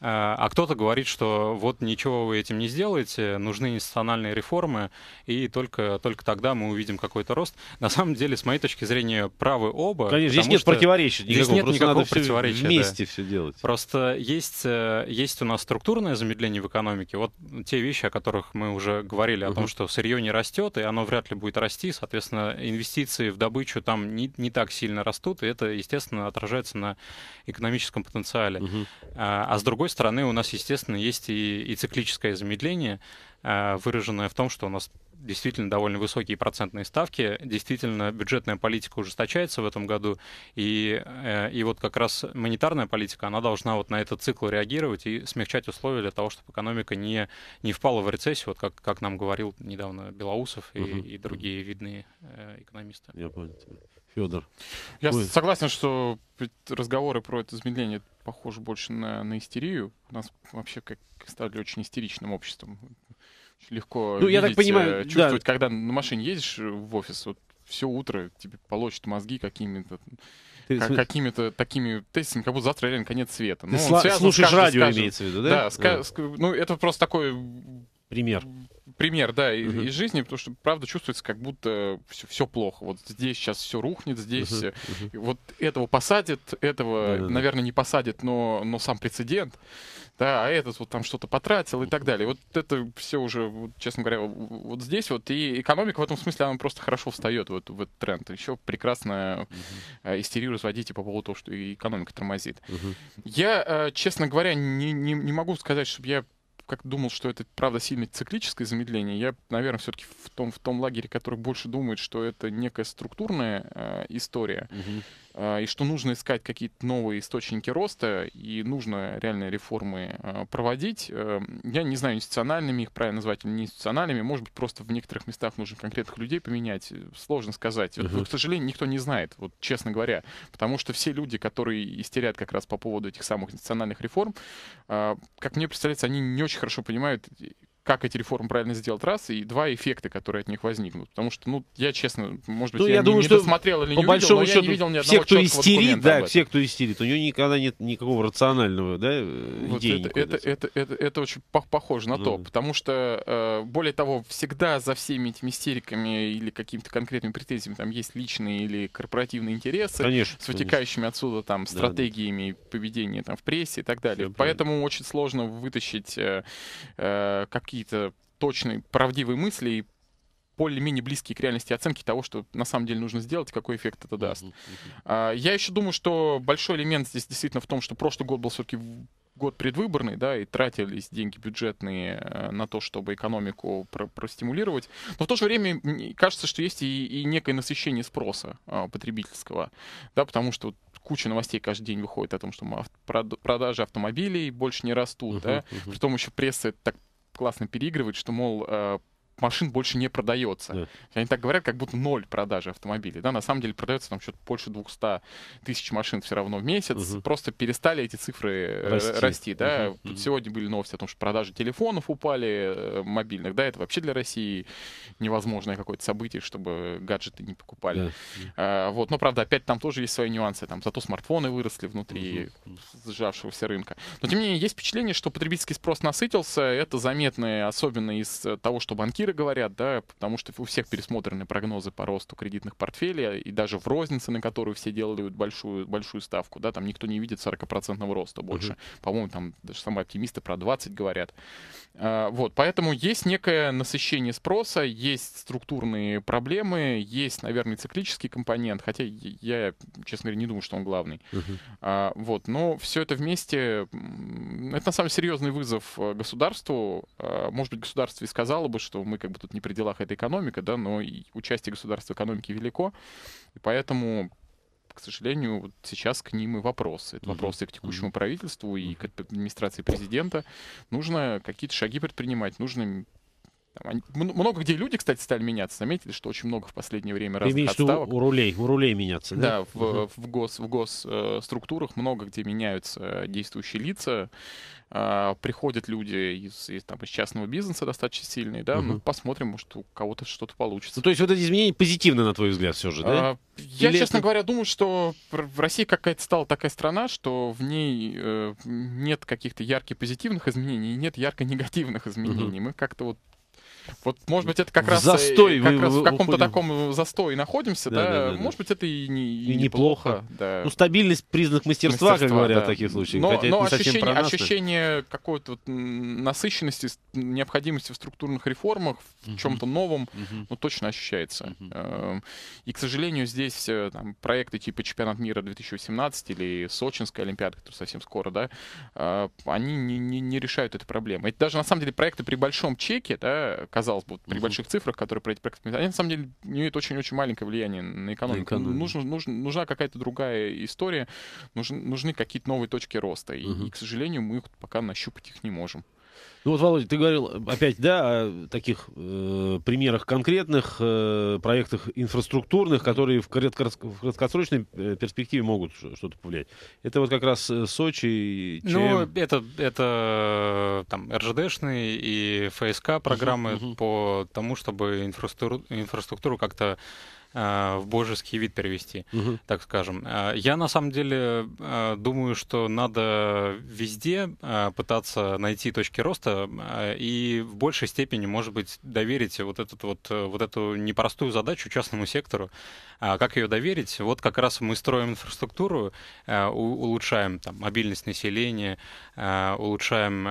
Э, а кто-то говорит, что вот ничего вы этим не сделаете, нужны институциональные реформы, и только, только тогда мы увидим какой-то рост. На самом деле, с моей точки зрения, правы оба. Конечно, здесь нет противоречия никакого, здесь нет никакого противоречия. вместе да. все делать. Просто есть, э, есть у нас структурное замедление в экономике. Вот те вещи, о которых мы уже говорили, о угу. том, что сырье не растет, и оно вряд ли будет расти, соответственно, инвестиции в добычу там не, не так сильно растут, и это, естественно, отражается на экономическом потенциале. Угу. А, а с другой другой стороны, у нас, естественно, есть и, и циклическое замедление, э, выраженное в том, что у нас действительно довольно высокие процентные ставки, действительно бюджетная политика ужесточается в этом году, и, э, и вот как раз монетарная политика, она должна вот на этот цикл реагировать и смягчать условия для того, чтобы экономика не, не впала в рецессию, вот как, как нам говорил недавно Белоусов и, угу. и другие видные э, экономисты. Я понял тебя. Федор. Я Ой. согласен, что разговоры про это замедление похожи больше на, на истерию. У нас вообще как стали очень истеричным обществом. Очень легко ну, видеть, я так э, понимаю, чувствовать, да. когда на машине едешь в офис, вот все утро тебе получат мозги какими-то как, какими-то такими тестами, как будто завтра реально конец света. Ты ну, сла- слушаешь каждый, радио, скажет, имеется в виду, да? Да, э. ска- да. ну это просто такой Пример. Пример, да, Uh -huh. из жизни, потому что правда чувствуется, как будто все, все плохо. Вот здесь сейчас все рухнет, здесь Uh -huh. uh -huh. вот этого посадят, этого, да, да, наверное, не посадят, но, но сам прецедент, да, а этот вот там что-то потратил и так далее. Вот это все уже, вот, честно говоря, вот здесь вот. И экономика в этом смысле, она просто хорошо встает вот в этот тренд. Еще прекрасно угу. истерию разводите по поводу того, что экономика тормозит. Угу. Я, э, честно говоря, не, не, не могу сказать, чтобы я как думал, что это, правда, сильно циклическое замедление, я, наверное, все-таки в том, в том лагере, который больше думает, что это некая структурная э, история. Угу. Э, и что нужно искать какие-то новые источники роста, и нужно реальные реформы э, проводить. Э, я не знаю, институциональными их правильно назвать или не институциональными. Может быть, просто в некоторых местах нужно конкретных людей поменять. Сложно сказать. Uh-huh. Но, к сожалению, никто не знает, вот честно говоря. Потому что все люди, которые истерят как раз по поводу этих самых институциональных реформ, как мне представляется, они не очень хорошо понимают, как эти реформы правильно сделать, раз, и два эффекта, которые от них возникнут. Потому что, ну, я честно, может быть, ну, я, я думаю, не, не досмотрел или по не большому увидел, счету, не видел ни все, кто истерит, да, все, кто истерит, у него никогда нет никакого рационального, да, вот идеи это, это, это, это, это очень похоже на ну. то, потому что, э, более того, всегда за всеми этими истериками или какими-то конкретными претензиями там есть личные или корпоративные интересы, конечно, с вытекающими конечно. отсюда там стратегиями да, да. поведения там в прессе и так далее. Все Поэтому правильно. очень сложно вытащить э, э, какие какие-то точные, правдивые мысли и более-менее близкие к реальности оценки того, что на самом деле нужно сделать, какой эффект это даст. Uh-huh, uh-huh. Я еще думаю, что большой элемент здесь действительно в том, что прошлый год был все-таки год предвыборный, да, и тратились деньги бюджетные э, на то, чтобы экономику про- простимулировать. Но в то же время кажется, что есть и, и некое насыщение спроса а, потребительского, да, потому что куча новостей каждый день выходит о том, что продажи автомобилей больше не растут, uh-huh, да, uh-huh. притом еще пресса так классно переигрывает, что, мол, э, машин больше не продается. Да. Они так говорят, как будто ноль продажи автомобилей. Да, на самом деле продается там что-то больше 200 тысяч машин все равно в месяц. Угу. Просто перестали эти цифры э, расти. расти да? угу. Тут сегодня были новости о том, что продажи телефонов упали, э, мобильных. Да, это вообще для России невозможное какое-то событие, чтобы гаджеты не покупали. Да. А, вот. Но, правда, опять там тоже есть свои нюансы. Там зато смартфоны выросли внутри угу. сжавшегося рынка. Но, тем не менее, есть впечатление, что потребительский спрос насытился. Это заметно особенно из того, что банкиры мира говорят, да, потому что у всех пересмотрены прогнозы по росту кредитных портфелей, и даже в рознице, на которую все делают большую, большую ставку, да, там никто не видит 40% роста больше. uh По-моему, там даже самые оптимисты про 20 говорят. А, вот, поэтому есть некое насыщение спроса, есть структурные проблемы, есть, наверное, циклический компонент, хотя я, честно говоря, не думаю, что он главный. uh А, вот, но все это вместе, это на самом деле серьезный вызов э, государству. А, может быть, государство и сказало бы, что мы как бы тут не при делах, это экономика, да, но и участие государства в экономике велико, и поэтому к сожалению, вот сейчас к ним и вопросы. Это вопросы к текущему правительству и к администрации президента. Нужно какие-то шаги предпринимать, нужно там, они, много где люди, кстати, стали меняться. Заметили, что очень много в последнее время разных Ты имеешь отставок. У рулей, у рулей меняться, да? Да, в, угу. в, гос, в госструктурах э, много где меняются э, действующие лица. А, приходят люди из, из, там, из частного бизнеса достаточно сильные, да, угу. ну, посмотрим, может, у кого-то что-то получится. Ну, то есть вот эти изменения позитивны, на твой взгляд, все же, да? А, я, Или честно это... говоря, думаю, что в России какая-то стала такая страна, что в ней э, нет каких-то ярких позитивных изменений, нет ярко негативных изменений. Угу. Мы как-то вот вот, может быть, это как в раз, э, застой, как вы, раз в каком-то таком застое находимся, да, да, да, да может быть, это и, не, и, неплохо. Да. Ну, стабильность признак мастерства, мастерства как говорят да. в таких случаях. Но, Хотя но ощущение, нас, ощущение какой-то вот насыщенности, необходимости в структурных реформах, в uh чем-то новом, uh ну, точно ощущается. uh И, к сожалению, здесь э, там, проекты типа чемпионат мира 2018 или Сочинская Олимпиада, которая совсем скоро, да, э, они не, не, не решают эту проблему. Это даже, на самом деле, проекты при большом чеке, да, казалось бы, при угу. больших цифрах, которые про эти проекты, они на самом деле имеют очень-очень маленькое влияние на экономику. На нужно, нужно, нужна какая-то другая история, нужны, нужны какие-то новые точки роста. И, угу. и, к сожалению, мы пока нащупать их не можем. Ну вот, Володя, ты говорил опять, да, о таких э, примерах конкретных, э, проектах инфраструктурных, которые в, краткосрочной э, перспективе могут что-то повлиять. Это вот как раз э, Сочи и ЧМ. Ну, это, это э, там РЖДшные и ФСК программы uh-huh, по тому, чтобы инфраструктуру, инфраструктуру как-то Э, в божеский вид перевести, угу. так скажем. Э, я на самом деле э, думаю, что надо везде пытаться найти точки роста и в большей степени, может быть, доверить вот, этот вот, вот эту непростую задачу частному сектору. А как ее доверить? Вот как раз мы строим инфраструктуру, улучшаем там, мобильность населения, улучшаем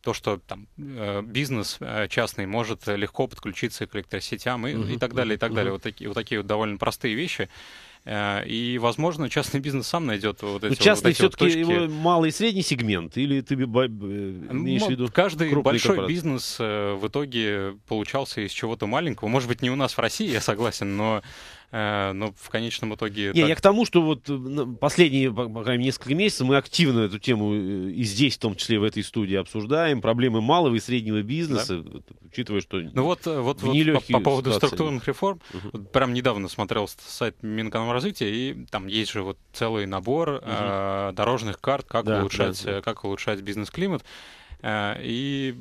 то, что там, бизнес частный может легко подключиться к электросетям и, угу и так далее, и так далее. Вот такие вот, такие вот довольно простые вещи. Э, и, возможно, частный бизнес сам найдет вот ну, эти Но частный вот все-таки вот точки. малый и средний сегмент, или ты э, ну, имеешь в виду Каждый большой корпорации? бизнес э, в итоге получался из чего-то маленького. Может быть, не у нас в России, я согласен, но Э, но в конечном итоге... Не, так... Я к тому, что вот э, последние, по крайней мере, несколько месяцев мы активно эту тему э, и здесь, в том числе в этой студии, обсуждаем. Проблемы малого и среднего бизнеса, да? учитывая, что... Ну вот, вот, вот по, по поводу структурных реформ, угу. вот прям недавно смотрел сайт Минэкономразвития, и там есть же вот целый набор угу. э, дорожных карт, как, да, улучшать, да, да. как улучшать бизнес-климат. Э, и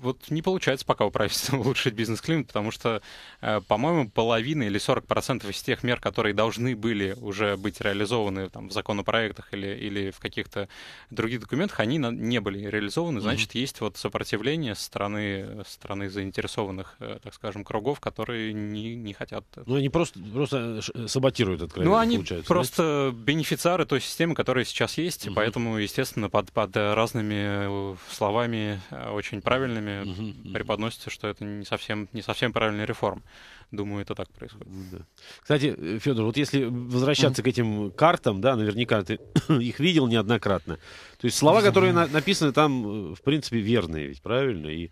вот не получается пока у правительства улучшить бизнес-климат, потому что, э, по-моему, половина или 40% из тех мер, которые должны были уже быть реализованы там, в законопроектах или, или в каких-то других документах, они не были реализованы. Значит, mm-hmm. есть вот сопротивление стороны, стороны заинтересованных, э, так скажем, кругов, которые не, не хотят. Ну, они просто, просто э, саботируют откровенно, Ну, они получается, просто нет? бенефициары той системы, которая сейчас есть, mm-hmm. поэтому, естественно, под, под разными словами очень правильными сами угу, преподносите, угу. что это не совсем, не совсем правильная реформа. Думаю, это так происходит. Ну да. Кстати, э, Федор, вот если возвращаться угу. к этим картам, да, наверняка ты их видел неоднократно. То есть слова, которые на написаны там, э, в принципе, верные, ведь правильно? И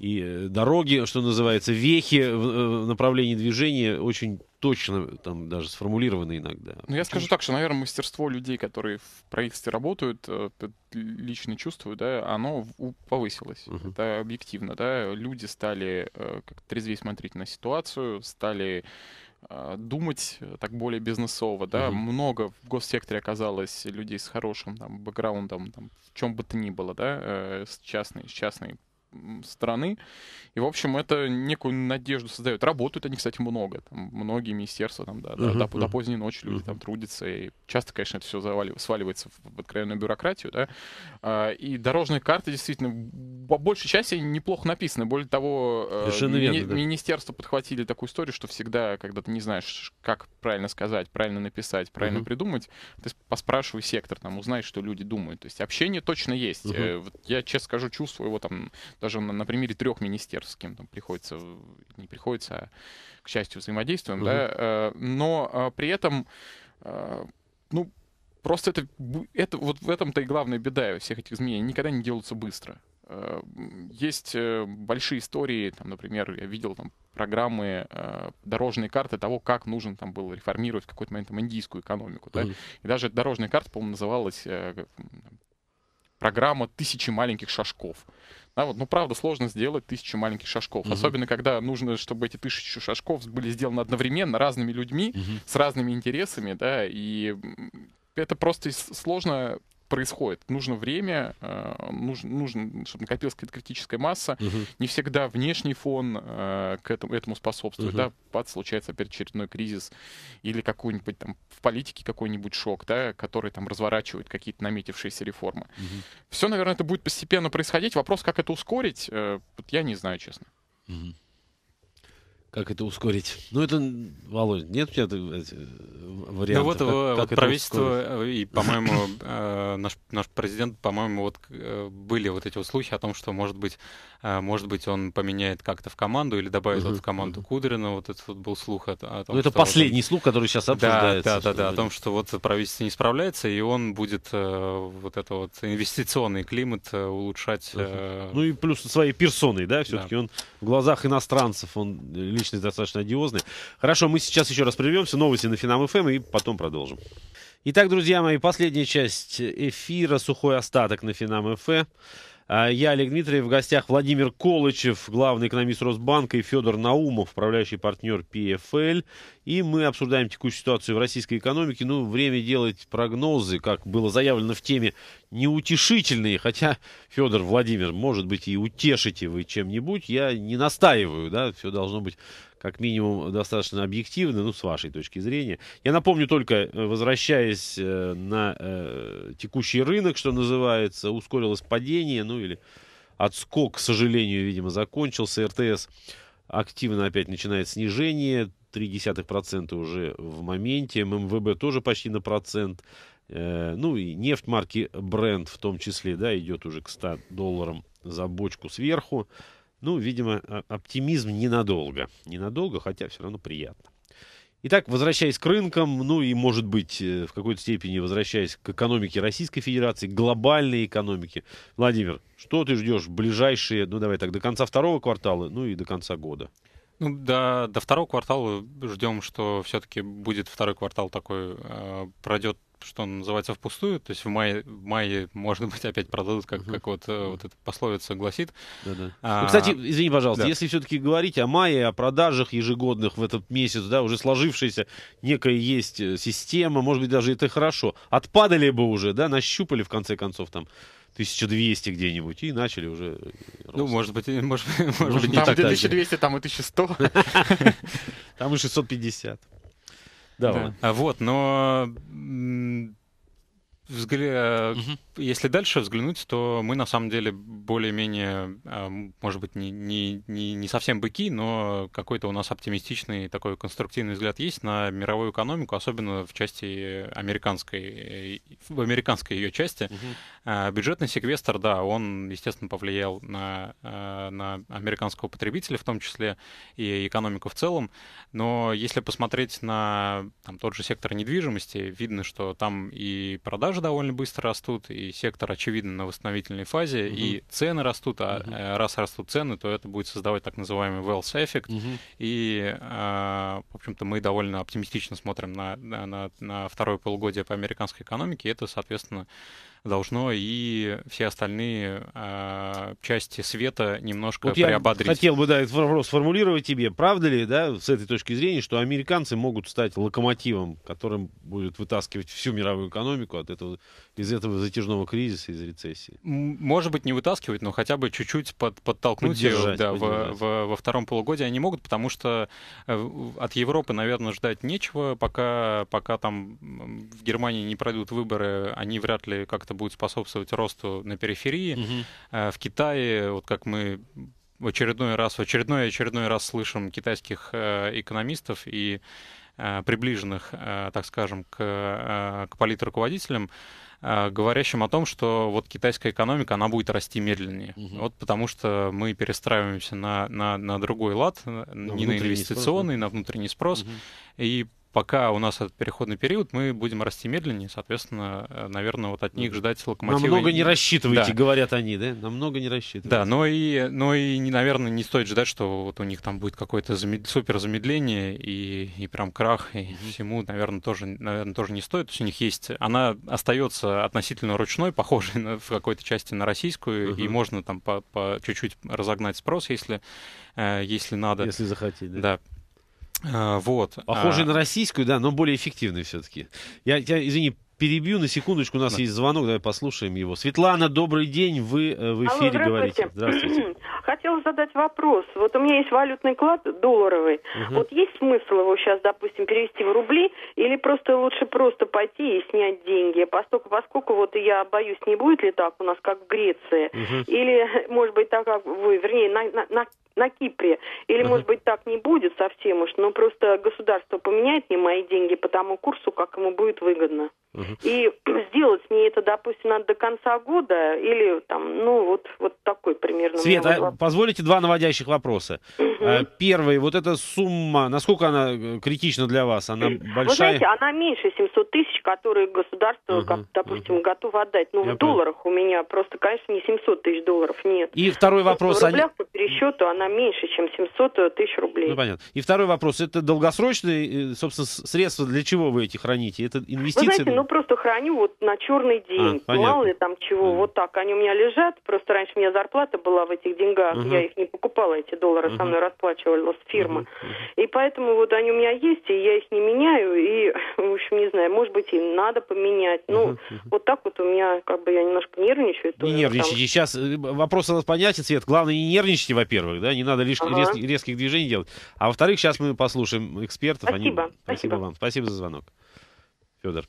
и э, дороги, что называется, вехи в э, направлении движения очень точно э, там даже сформулированы иногда. Ну, я скажу так, что, наверное, мастерство людей, которые в проекте работают, лично чувствую, да, оно повысилось. Uh-huh. Это объективно, да. Люди стали как трезвее смотреть на ситуацию, стали думать так более бизнесово, да, uh-huh. много в госсекторе оказалось людей с хорошим там бэкграундом, там, в чем бы то ни было, да, с частной, с частной страны. И, в общем, это некую надежду создает. Работают они, кстати, много. Там многие министерства там, да, uh-huh, до, uh-huh. до поздней ночи люди uh-huh. там трудятся. И часто, конечно, это все завалив... сваливается в откровенную бюрократию. Да? А, и дорожные карты действительно по большей части неплохо написаны. Более того, э, ми- да. министерство подхватили такую историю, что всегда, когда ты не знаешь, как правильно сказать, правильно написать, правильно uh-huh. придумать, ты поспрашивай сектор, там, узнай, что люди думают. То есть общение точно есть. Uh-huh. я, честно скажу, чувствую его там даже на, на примере трех министерств, с кем там приходится, не приходится, а, к счастью, взаимодействуем, угу. да, э, но э, при этом, э, ну, просто это, это вот в этом-то и главная беда всех этих изменений, никогда не делаются быстро. Э, есть э, большие истории, там, например, я видел там программы, э, дорожные карты того, как нужно там было реформировать в какой-то момент там, индийскую экономику. Да? И даже дорожная карта, по-моему, называлась программа тысячи маленьких шажков. Да, вот, ну, правда, сложно сделать тысячу маленьких шажков. Угу. Особенно, когда нужно, чтобы эти тысячи шажков были сделаны одновременно разными людьми, угу. с разными интересами, да, и это просто сложно происходит. Нужно время, э, нужно, нужно чтобы накопилась какая-то критическая масса. Угу. Не всегда внешний фон э, к этому, этому способствует. Угу. Да, пац, случается опять очередной кризис или какой-нибудь там в политике какой-нибудь шок, да, который там разворачивает какие-то наметившиеся реформы. Угу. Все, наверное, это будет постепенно происходить. Вопрос, как это ускорить, э, я не знаю, честно. Угу как это ускорить? Ну, это, Володь, нет у тебя э, вариантов? Ну, вот как, как вот правительство ускорить? Э, и, по-моему, э, наш, наш президент, по-моему, вот были вот эти вот слухи о том, что, может быть, а, может быть, он поменяет как-то в команду или добавит угу, вот в команду угу. Кудрина. Вот этот вот был слух о, о том, Ну, это последний он... слух, который сейчас обсуждается. Да, да, да, да, о том, что вот правительство не справляется, и он будет э, вот это вот инвестиционный климат э, улучшать. Э... Ну и плюс своей персоной, да, все-таки да. он в глазах иностранцев, он личность достаточно одиозный. Хорошо, мы сейчас еще раз прервемся, новости на Финам ФМ эм, и потом продолжим. Итак, друзья мои, последняя часть эфира «Сухой остаток» на Финам ФМ. А я Олег Дмитриев, в гостях Владимир Колычев, главный экономист Росбанка, и Федор Наумов, управляющий партнер PFL. И мы обсуждаем текущую ситуацию в российской экономике. Ну, время делать прогнозы, как было заявлено в теме, неутешительные. Хотя, Федор Владимир, может быть, и утешите вы чем-нибудь. Я не настаиваю, да, все должно быть как минимум достаточно объективны, ну, с вашей точки зрения. Я напомню только, э, возвращаясь э, на э, текущий рынок, что называется, ускорилось падение, ну, или отскок, к сожалению, видимо, закончился. РТС активно опять начинает снижение, 0,3% уже в моменте. ММВБ тоже почти на процент. Э, ну и нефть марки Brent в том числе, да, идет уже к 100 долларам за бочку сверху. Ну, видимо, оптимизм ненадолго. Ненадолго, хотя все равно приятно. Итак, возвращаясь к рынкам, ну и, может быть, э, в какой-то степени возвращаясь к экономике Российской Федерации, глобальной экономике. Владимир, что ты ждешь в ближайшие, ну давай так, до конца второго квартала, ну и до конца года? Ну, до, до второго квартала ждем, что все-таки будет второй квартал такой, э, пройдет что называется, впустую. То есть в мае, в мае может быть, опять продадут, как, угу. как вот, э, вот эта пословица гласит. Да-да. А, ну, Кстати, извини, пожалуйста, да. если все-таки говорить о мае, о продажах ежегодных в этот месяц, да, уже сложившаяся некая есть э, система, может быть, даже это хорошо. Отпадали бы уже, да, нащупали, в конце концов, там, 1200 где-нибудь, и начали уже... Э, ну, рост. Ну, может быть, может, может быть, не там не так 1200, там и 1100. Там и 650. Да. да. Вот, но взгля... угу. если дальше взглянуть, то мы на самом деле более-менее, а, может быть, не, не, не, совсем быки, но какой-то у нас оптимистичный такой конструктивный взгляд есть на мировую экономику, особенно в части американской, в американской ее части. Угу. Бюджетный секвестр, да, он, естественно, повлиял на, а, на американского потребителя в том числе и экономику в целом, но если посмотреть на там, тот же сектор недвижимости, видно, что там и продажи тоже довольно быстро растут, и сектор, очевидно, на восстановительной фазе, угу. и цены растут, а угу. раз растут цены, то это будет создавать так называемый wealth effect, угу. и, а, в общем-то, мы довольно оптимистично смотрим на, на, на второе полугодие по американской экономике, и это, соответственно, должно и все остальные э, части света немножко вот приободрить. Я хотел бы да, этот вопрос сформулировать тебе. Правда ли, да, с этой точки зрения, что американцы могут стать локомотивом, которым будет вытаскивать всю мировую экономику от этого, из этого затяжного кризиса, из рецессии? Может быть, не вытаскивать, но хотя бы чуть-чуть под, подтолкнуть поддержать, ее да, В, в, во втором полугодии они могут, потому что э, от Европы, наверное, ждать нечего. Пока, пока там в Германии не пройдут выборы, они вряд ли как-то это будет способствовать росту на периферии. Угу. В Китае, вот как мы в очередной раз, в очередной очередной раз слышим китайских э, экономистов и э, приближенных, так скажем, к, к политруководителям, говорящим о том, что вот китайская экономика, она будет расти медленнее. Угу. Вот потому что мы перестраиваемся на, на, на другой лад, на не на инвестиционный, спрос, да? на внутренний спрос. Угу. И пока у нас этот переходный период, мы будем расти медленнее, соответственно, э, наверное, вот от них ждать локомотива. Намного не рассчитывайте, да. говорят они, да? Намного не рассчитывайте. Да, но и, но и, наверное, не стоит ждать, что вот у них там будет какое-то замед... супер замедление и, и прям крах, и mm-hmm. всему, наверное, тоже, наверное, тоже не стоит. То есть у них есть, она остается относительно ручной, похожей на, в какой-то части на российскую, uh-huh. и можно там по, по чуть-чуть разогнать спрос, если, э, если надо. Если захотеть, да. Да, а, вот. Похожий а... на российскую, да, но более эффективный все-таки. Я, я, извини, перебью на секундочку. У нас да. есть звонок, давай послушаем его. Светлана, добрый день, вы э, в эфире Алло, здравствуйте. говорите. Здравствуйте. Хотела задать вопрос. Вот у меня есть валютный клад долларовый. Угу. Вот есть смысл его сейчас, допустим, перевести в рубли или просто лучше просто пойти и снять деньги? Поскольку, поскольку вот я боюсь, не будет ли так у нас, как в Греции? Угу. Или, может быть, так, как вы, вернее, на, на, на на Кипре. Или, uh может быть, так не будет совсем уж, но просто государство поменяет мне мои деньги по тому курсу, как ему будет выгодно. uh и сделать мне это, допустим, надо до конца года или там, ну, вот, вот такой примерно. Света, позволите два наводящих вопроса. Угу. Первый, вот эта сумма, насколько она э, критична для вас? Она большая? Вы знаете, она меньше 700 тысяч, которые государство, угу. как, допустим, угу. готово отдать. Ну, Я в долларах у меня просто, конечно, не 700 тысяч долларов, нет. И второй просто вопрос. В рублях они... по пересчету она меньше, чем 700 э, тысяч рублей. Ну, понятно. И второй вопрос. Это долгосрочные, собственно, средства для чего вы эти храните? Это инвестиции? Вы знаете, ну, просто просто храню вот на черный а, день. А, Мало ли там чего. Mm. Вот так они у меня лежат. Просто раньше у меня зарплата была в этих деньгах. Uh-huh. Я их не покупала, эти доллары uh-huh. со мной расплачивалась фирма. Uh-huh. И поэтому вот они у меня есть, и я их не меняю. И, в общем, не знаю, может быть, им надо поменять. Ну, uh-huh. вот так вот у меня, как бы, я немножко нервничаю. Не нервничайте. Там. Сейчас э, вопрос у нас понятен, Свет. Главное, не нервничайте, во-первых, да, не надо лишних uh-huh. резких, резких движений делать. А во-вторых, сейчас мы послушаем экспертов. Спасибо. Они... Спасибо. Спасибо вам. Спасибо за звонок. Федор.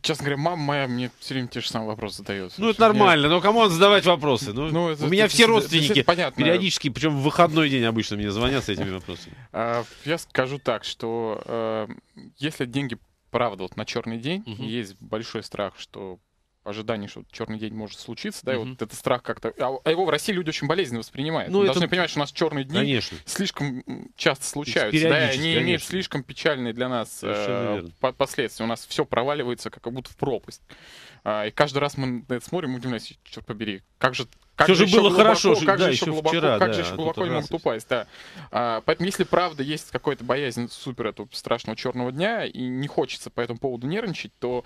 Честно говоря, мама моя мне все время те же самые вопросы задает. Ну, это нормально, меня... Ну, но кому задавать вопросы? Ну, ну, это, у меня это, все родственники это, понятно. периодически, причем в выходной день обычно мне звонят с этими вопросами. А, я скажу так, что э, если деньги, правда, вот на черный день, есть большой страх, что ожидании, что черный день может случиться, да, угу. и вот этот страх как-то... А, а его в России люди очень болезненно воспринимают. Ну, Мы это... должны понимать, что у нас черные дни конечно. слишком часто случаются, да, и они конечно. имеют слишком печальные для нас э, последствия. У нас все проваливается как будто в пропасть. А, и каждый раз мы на это смотрим и удивляемся, черт побери, как же как все же, же было глубоко, хорошо, как да, еще глубоко, вчера, как да, же еще а глубоко они могут упасть, да. А, поэтому, если правда есть какая-то боязнь супер этого страшного черного дня, и не хочется по этому поводу нервничать, то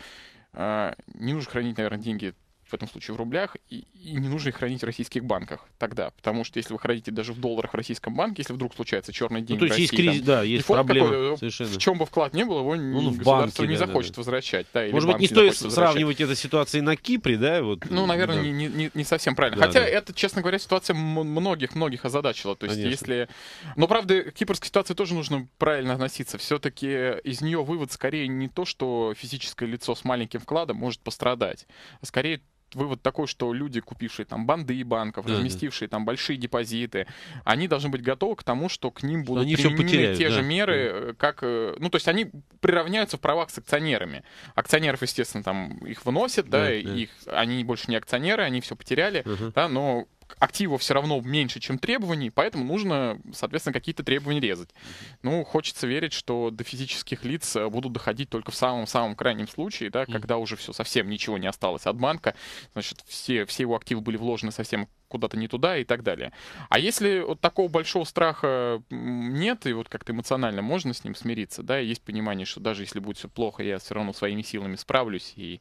а, не нужно хранить, наверное, деньги в этом случае в рублях, и, и не нужно их хранить в российских банках тогда, потому что если вы храните даже в долларах в российском банке, если вдруг случается черный день, ну, то есть России, есть кризис, там, да, есть проблема, какой, э, совершенно. в чем бы вклад не был, его ну, ну государство банке, не захочет да, да. возвращать, да, может быть не стоит сравнивать это с ситуацией на Кипре, да, вот, ну наверное да. не, не, не совсем правильно, да, хотя да. это, честно говоря, ситуация многих многих озадачила, то есть Конечно. если, но правда к кипрской ситуации тоже нужно правильно относиться, все-таки э, из нее вывод скорее не то, что физическое лицо с маленьким вкладом может пострадать, а скорее вывод такой, что люди, купившие там банды и банков, да, разместившие да. там большие депозиты, они должны быть готовы к тому, что к ним будут они применены потеряют, те да. же меры, да. Э, как, э, ну, то есть они приравняются в правах с акционерами. Акционеров, естественно, там их выносят, да, да, да. их, они больше не акционеры, они все потеряли, угу. да, но активов все равно меньше, чем требований, поэтому нужно, соответственно, какие-то требования резать. Ну, хочется верить, что до физических лиц э, будут доходить только в самом-самом крайнем случае, да, когда уже все совсем ничего не осталось от банка, значит, все, все его активы были вложены совсем куда-то не туда и так далее. А если вот такого большого страха нет, и вот как-то эмоционально можно с ним смириться, да, и есть понимание, что даже если будет все плохо, я все равно своими силами справлюсь и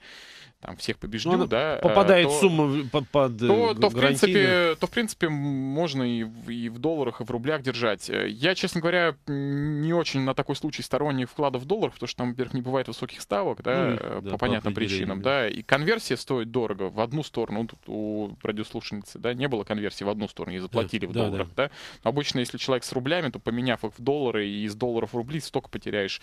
там всех побеждю, ну, ну да. Попадает э, то, сумма под, под э, то, то, в принципе, то, в принципе, можно и в, и в долларах, и в рублях держать. Э, я, честно говоря, не очень на такой случай сторонник вкладов в долларах, потому что там, во-первых, не бывает высоких ставок, да, ну, по да, понятным по причинам, да. и конверсия стоит дорого в одну сторону, тут у радиослушательницы, да, не не было конверсии в одну сторону, и заплатили да, в да, долларах, да. да? обычно, если человек с рублями, то поменяв их в доллары и из долларов в рубли, столько потеряешь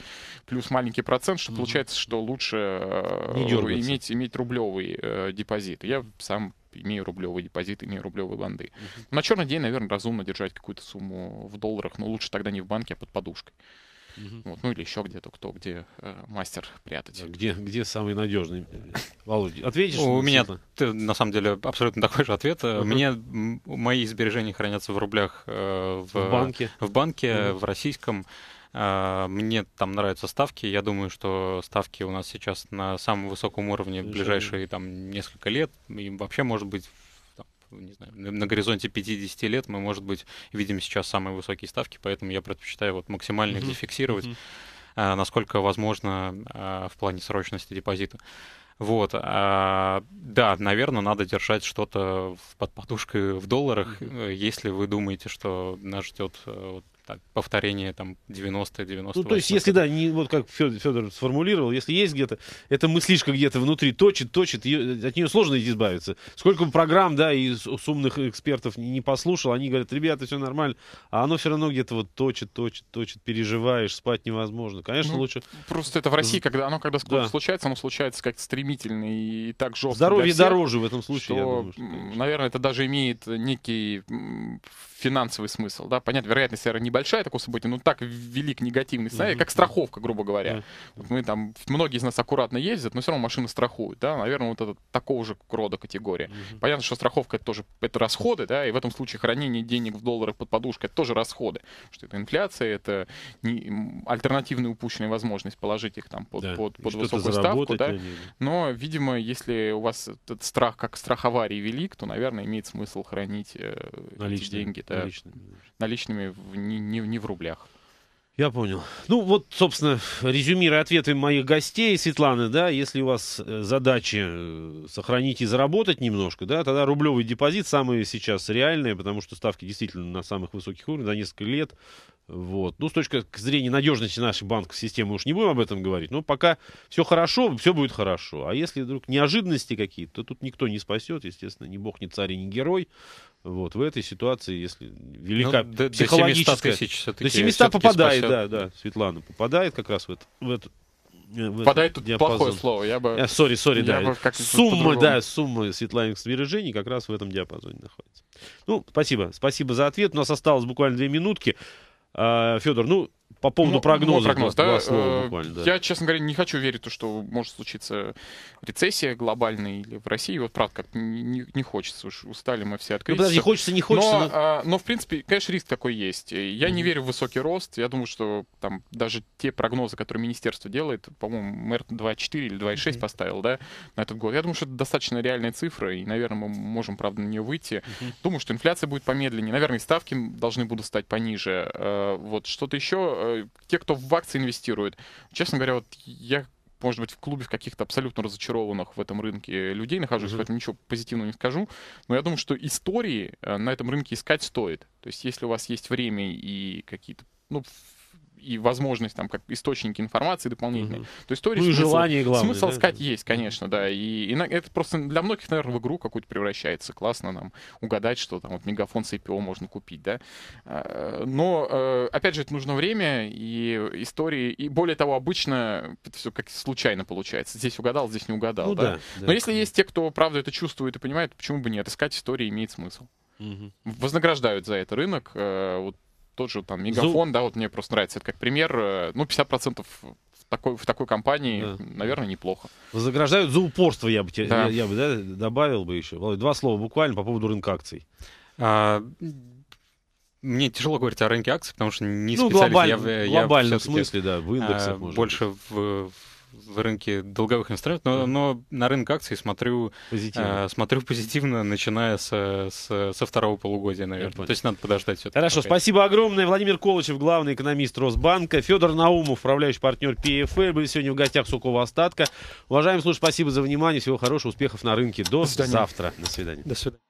плюс маленький процент, что угу. получается, что лучше э, иметь, иметь рублевый э, депозит. Я сам имею рублевые депозиты, имею рублевые банды. uh На черный день, наверное, разумно держать какую-то сумму в долларах, но лучше тогда не в банке, а под подушкой. Угу. Вот, ну или еще где-то кто, где э, мастер прятать. где, где самый надежный? Э, Володя, ответишь? Ну, у меня, ты, на самом деле, абсолютно такой же ответ. У э, меня мои сбережения хранятся в рублях э, в, в банке, в, банке, угу. в российском. Э, мне там нравятся ставки. Я думаю, что ставки у нас сейчас на самом высоком уровне в ближайшие ну. там несколько лет. И вообще, может быть, ну, не знаю, на горизонте 50 лет мы, может быть, видим сейчас самые высокие ставки, поэтому я предпочитаю вот максимально их зафиксировать, а, насколько возможно а, в плане срочности депозита. Вот, а, да, наверное, надо держать что-то под подушкой в долларах, э, если вы думаете, что нас ждет э, вот, так, повторение там 90-90. Ну, то есть, если да, не, вот как Федор сформулировал, если есть где-то, эта мыслишка где-то внутри точит, точит, ее, э, от нее сложно избавиться. Сколько программ, да, и умных экспертов не, не послушал, они говорят, ребята, все нормально, а оно все равно где-то вот точит, точит, точит, переживаешь, спать невозможно. Конечно, ну, лучше... Просто это в России, когда оно когда да. случается, оно случается как-то стремительно и так жестко. Здоровье всех, дороже в этом случае, что, я думаю. Что, наверное, это даже имеет некий финансовый смысл, да, понятно, вероятность, наверное, небольшая такого события, но так велик негативный сценарий, как страховка, грубо говоря. Вот мы там, многие из нас аккуратно ездят, но все равно машины страхуют, да, наверное, вот это такого же рода категория. Понятно, что страховка это тоже, это расходы, да, и в этом случае хранение денег в долларах под подушкой это тоже расходы, что это инфляция, это не, альтернативная упущенная возможность положить их там под, да. под, под высокую ставку, да, но, видимо, если у вас этот страх как страх аварии велик, то, наверное, имеет смысл хранить э, эти деньги, это наличными, наличными в, не, не, не в рублях. Я понял. Ну, вот, собственно, резюмируя ответы моих гостей, Светланы, да, если у вас э, задача э, сохранить и заработать немножко, да, тогда рублевый депозит самый сейчас реальный, потому что ставки действительно на самых высоких уровнях за несколько лет. Вот. Ну, с точки зрения надежности нашей банковской системы уж не будем об этом говорить, но пока все хорошо, все будет хорошо. А если вдруг неожиданности какие-то, то тут никто не спасет, естественно, ни бог, ни царь, ни герой. Вот, в этой ситуации, если ну, велика ну, до, психологическая... До 700 тысяч все-таки. До 700 попадает, спасет. да, да. Светлана попадает как раз в эту, в эту Попадает тут диапазон. плохое слово. Я бы... Сори, э, сори, да. сумма, да, сумма светлаевых сбережений как раз в этом диапазоне находится. Ну, спасибо. Спасибо за ответ. У нас осталось буквально две минутки. А, Федор, ну, по поводу ну, ну прогноза. прогноз, да? Слова, э, да. Я, честно говоря, не хочу верить что может случиться рецессия глобальная или в России. Вот, правда, как не, не хочется. Уж устали мы все от кризиса. Ну, подожди, хочется, не хочется. Но, но... А, но, в принципе, конечно, риск такой есть. Я mm-hmm. не верю в высокий рост. Я думаю, что там даже те прогнозы, которые министерство делает, по-моему, мэр 2,4 или 2,6 mm-hmm. поставил, да, на этот год. Я думаю, что это достаточно реальная цифра, и, наверное, мы можем, правда, на нее выйти. Mm-hmm. Думаю, что инфляция будет помедленнее. Наверное, ставки должны будут стать пониже. Э, вот что-то еще э, те, кто в акции инвестирует. Честно говоря, вот я может быть, в клубе в каких-то абсолютно разочарованных в этом рынке людей нахожусь, mm-hmm. поэтому ничего позитивного не скажу. Но я думаю, что истории э, на этом рынке искать стоит. То есть, если у вас есть время и какие-то, ну, и возможность там как источники информации дополнительные. Угу. То есть, ну, и желание главное. Смысл да? искать есть, конечно, да. И, и это просто для многих, наверное, в игру какую-то превращается. Классно нам угадать, что там вот мегафон с IPO можно купить, да. А, но, э, опять же, это нужно время и истории. И более того, обычно это все как случайно получается. Здесь угадал, здесь не угадал, ну, да? да. Но да, если конечно. есть те, кто правда это чувствует и понимает, почему бы нет? Искать истории имеет смысл. Угу. Вознаграждают за это рынок. Э, вот тот же там Мегафон, Zoom. да, вот мне просто нравится это как пример. Э, ну, 50% в такой, в такой компании, да. наверное, неплохо. Заграждают за упорство, я бы, да. я, я бы да, добавил бы еще. Два слова буквально по поводу рынка акций. А, мне тяжело говорить о рынке акций, потому что не ну, специалист. Глобаль, я, в глобальном я смысле, да, в индексах. А, больше быть. в в рынке долговых инструментов, но, но на рынок акций смотрю позитивно, э, смотрю позитивно начиная со, со, со второго полугодия, наверное. То есть надо подождать все. Хорошо, пока. спасибо огромное. Владимир Колычев, главный экономист Росбанка, Федор Наумов, управляющий партнер ПФЛ, были сегодня в гостях Сухого Остатка. Уважаемые слушатели, спасибо за внимание, всего хорошего, успехов на рынке. До, До завтра. До свидания. До свидания.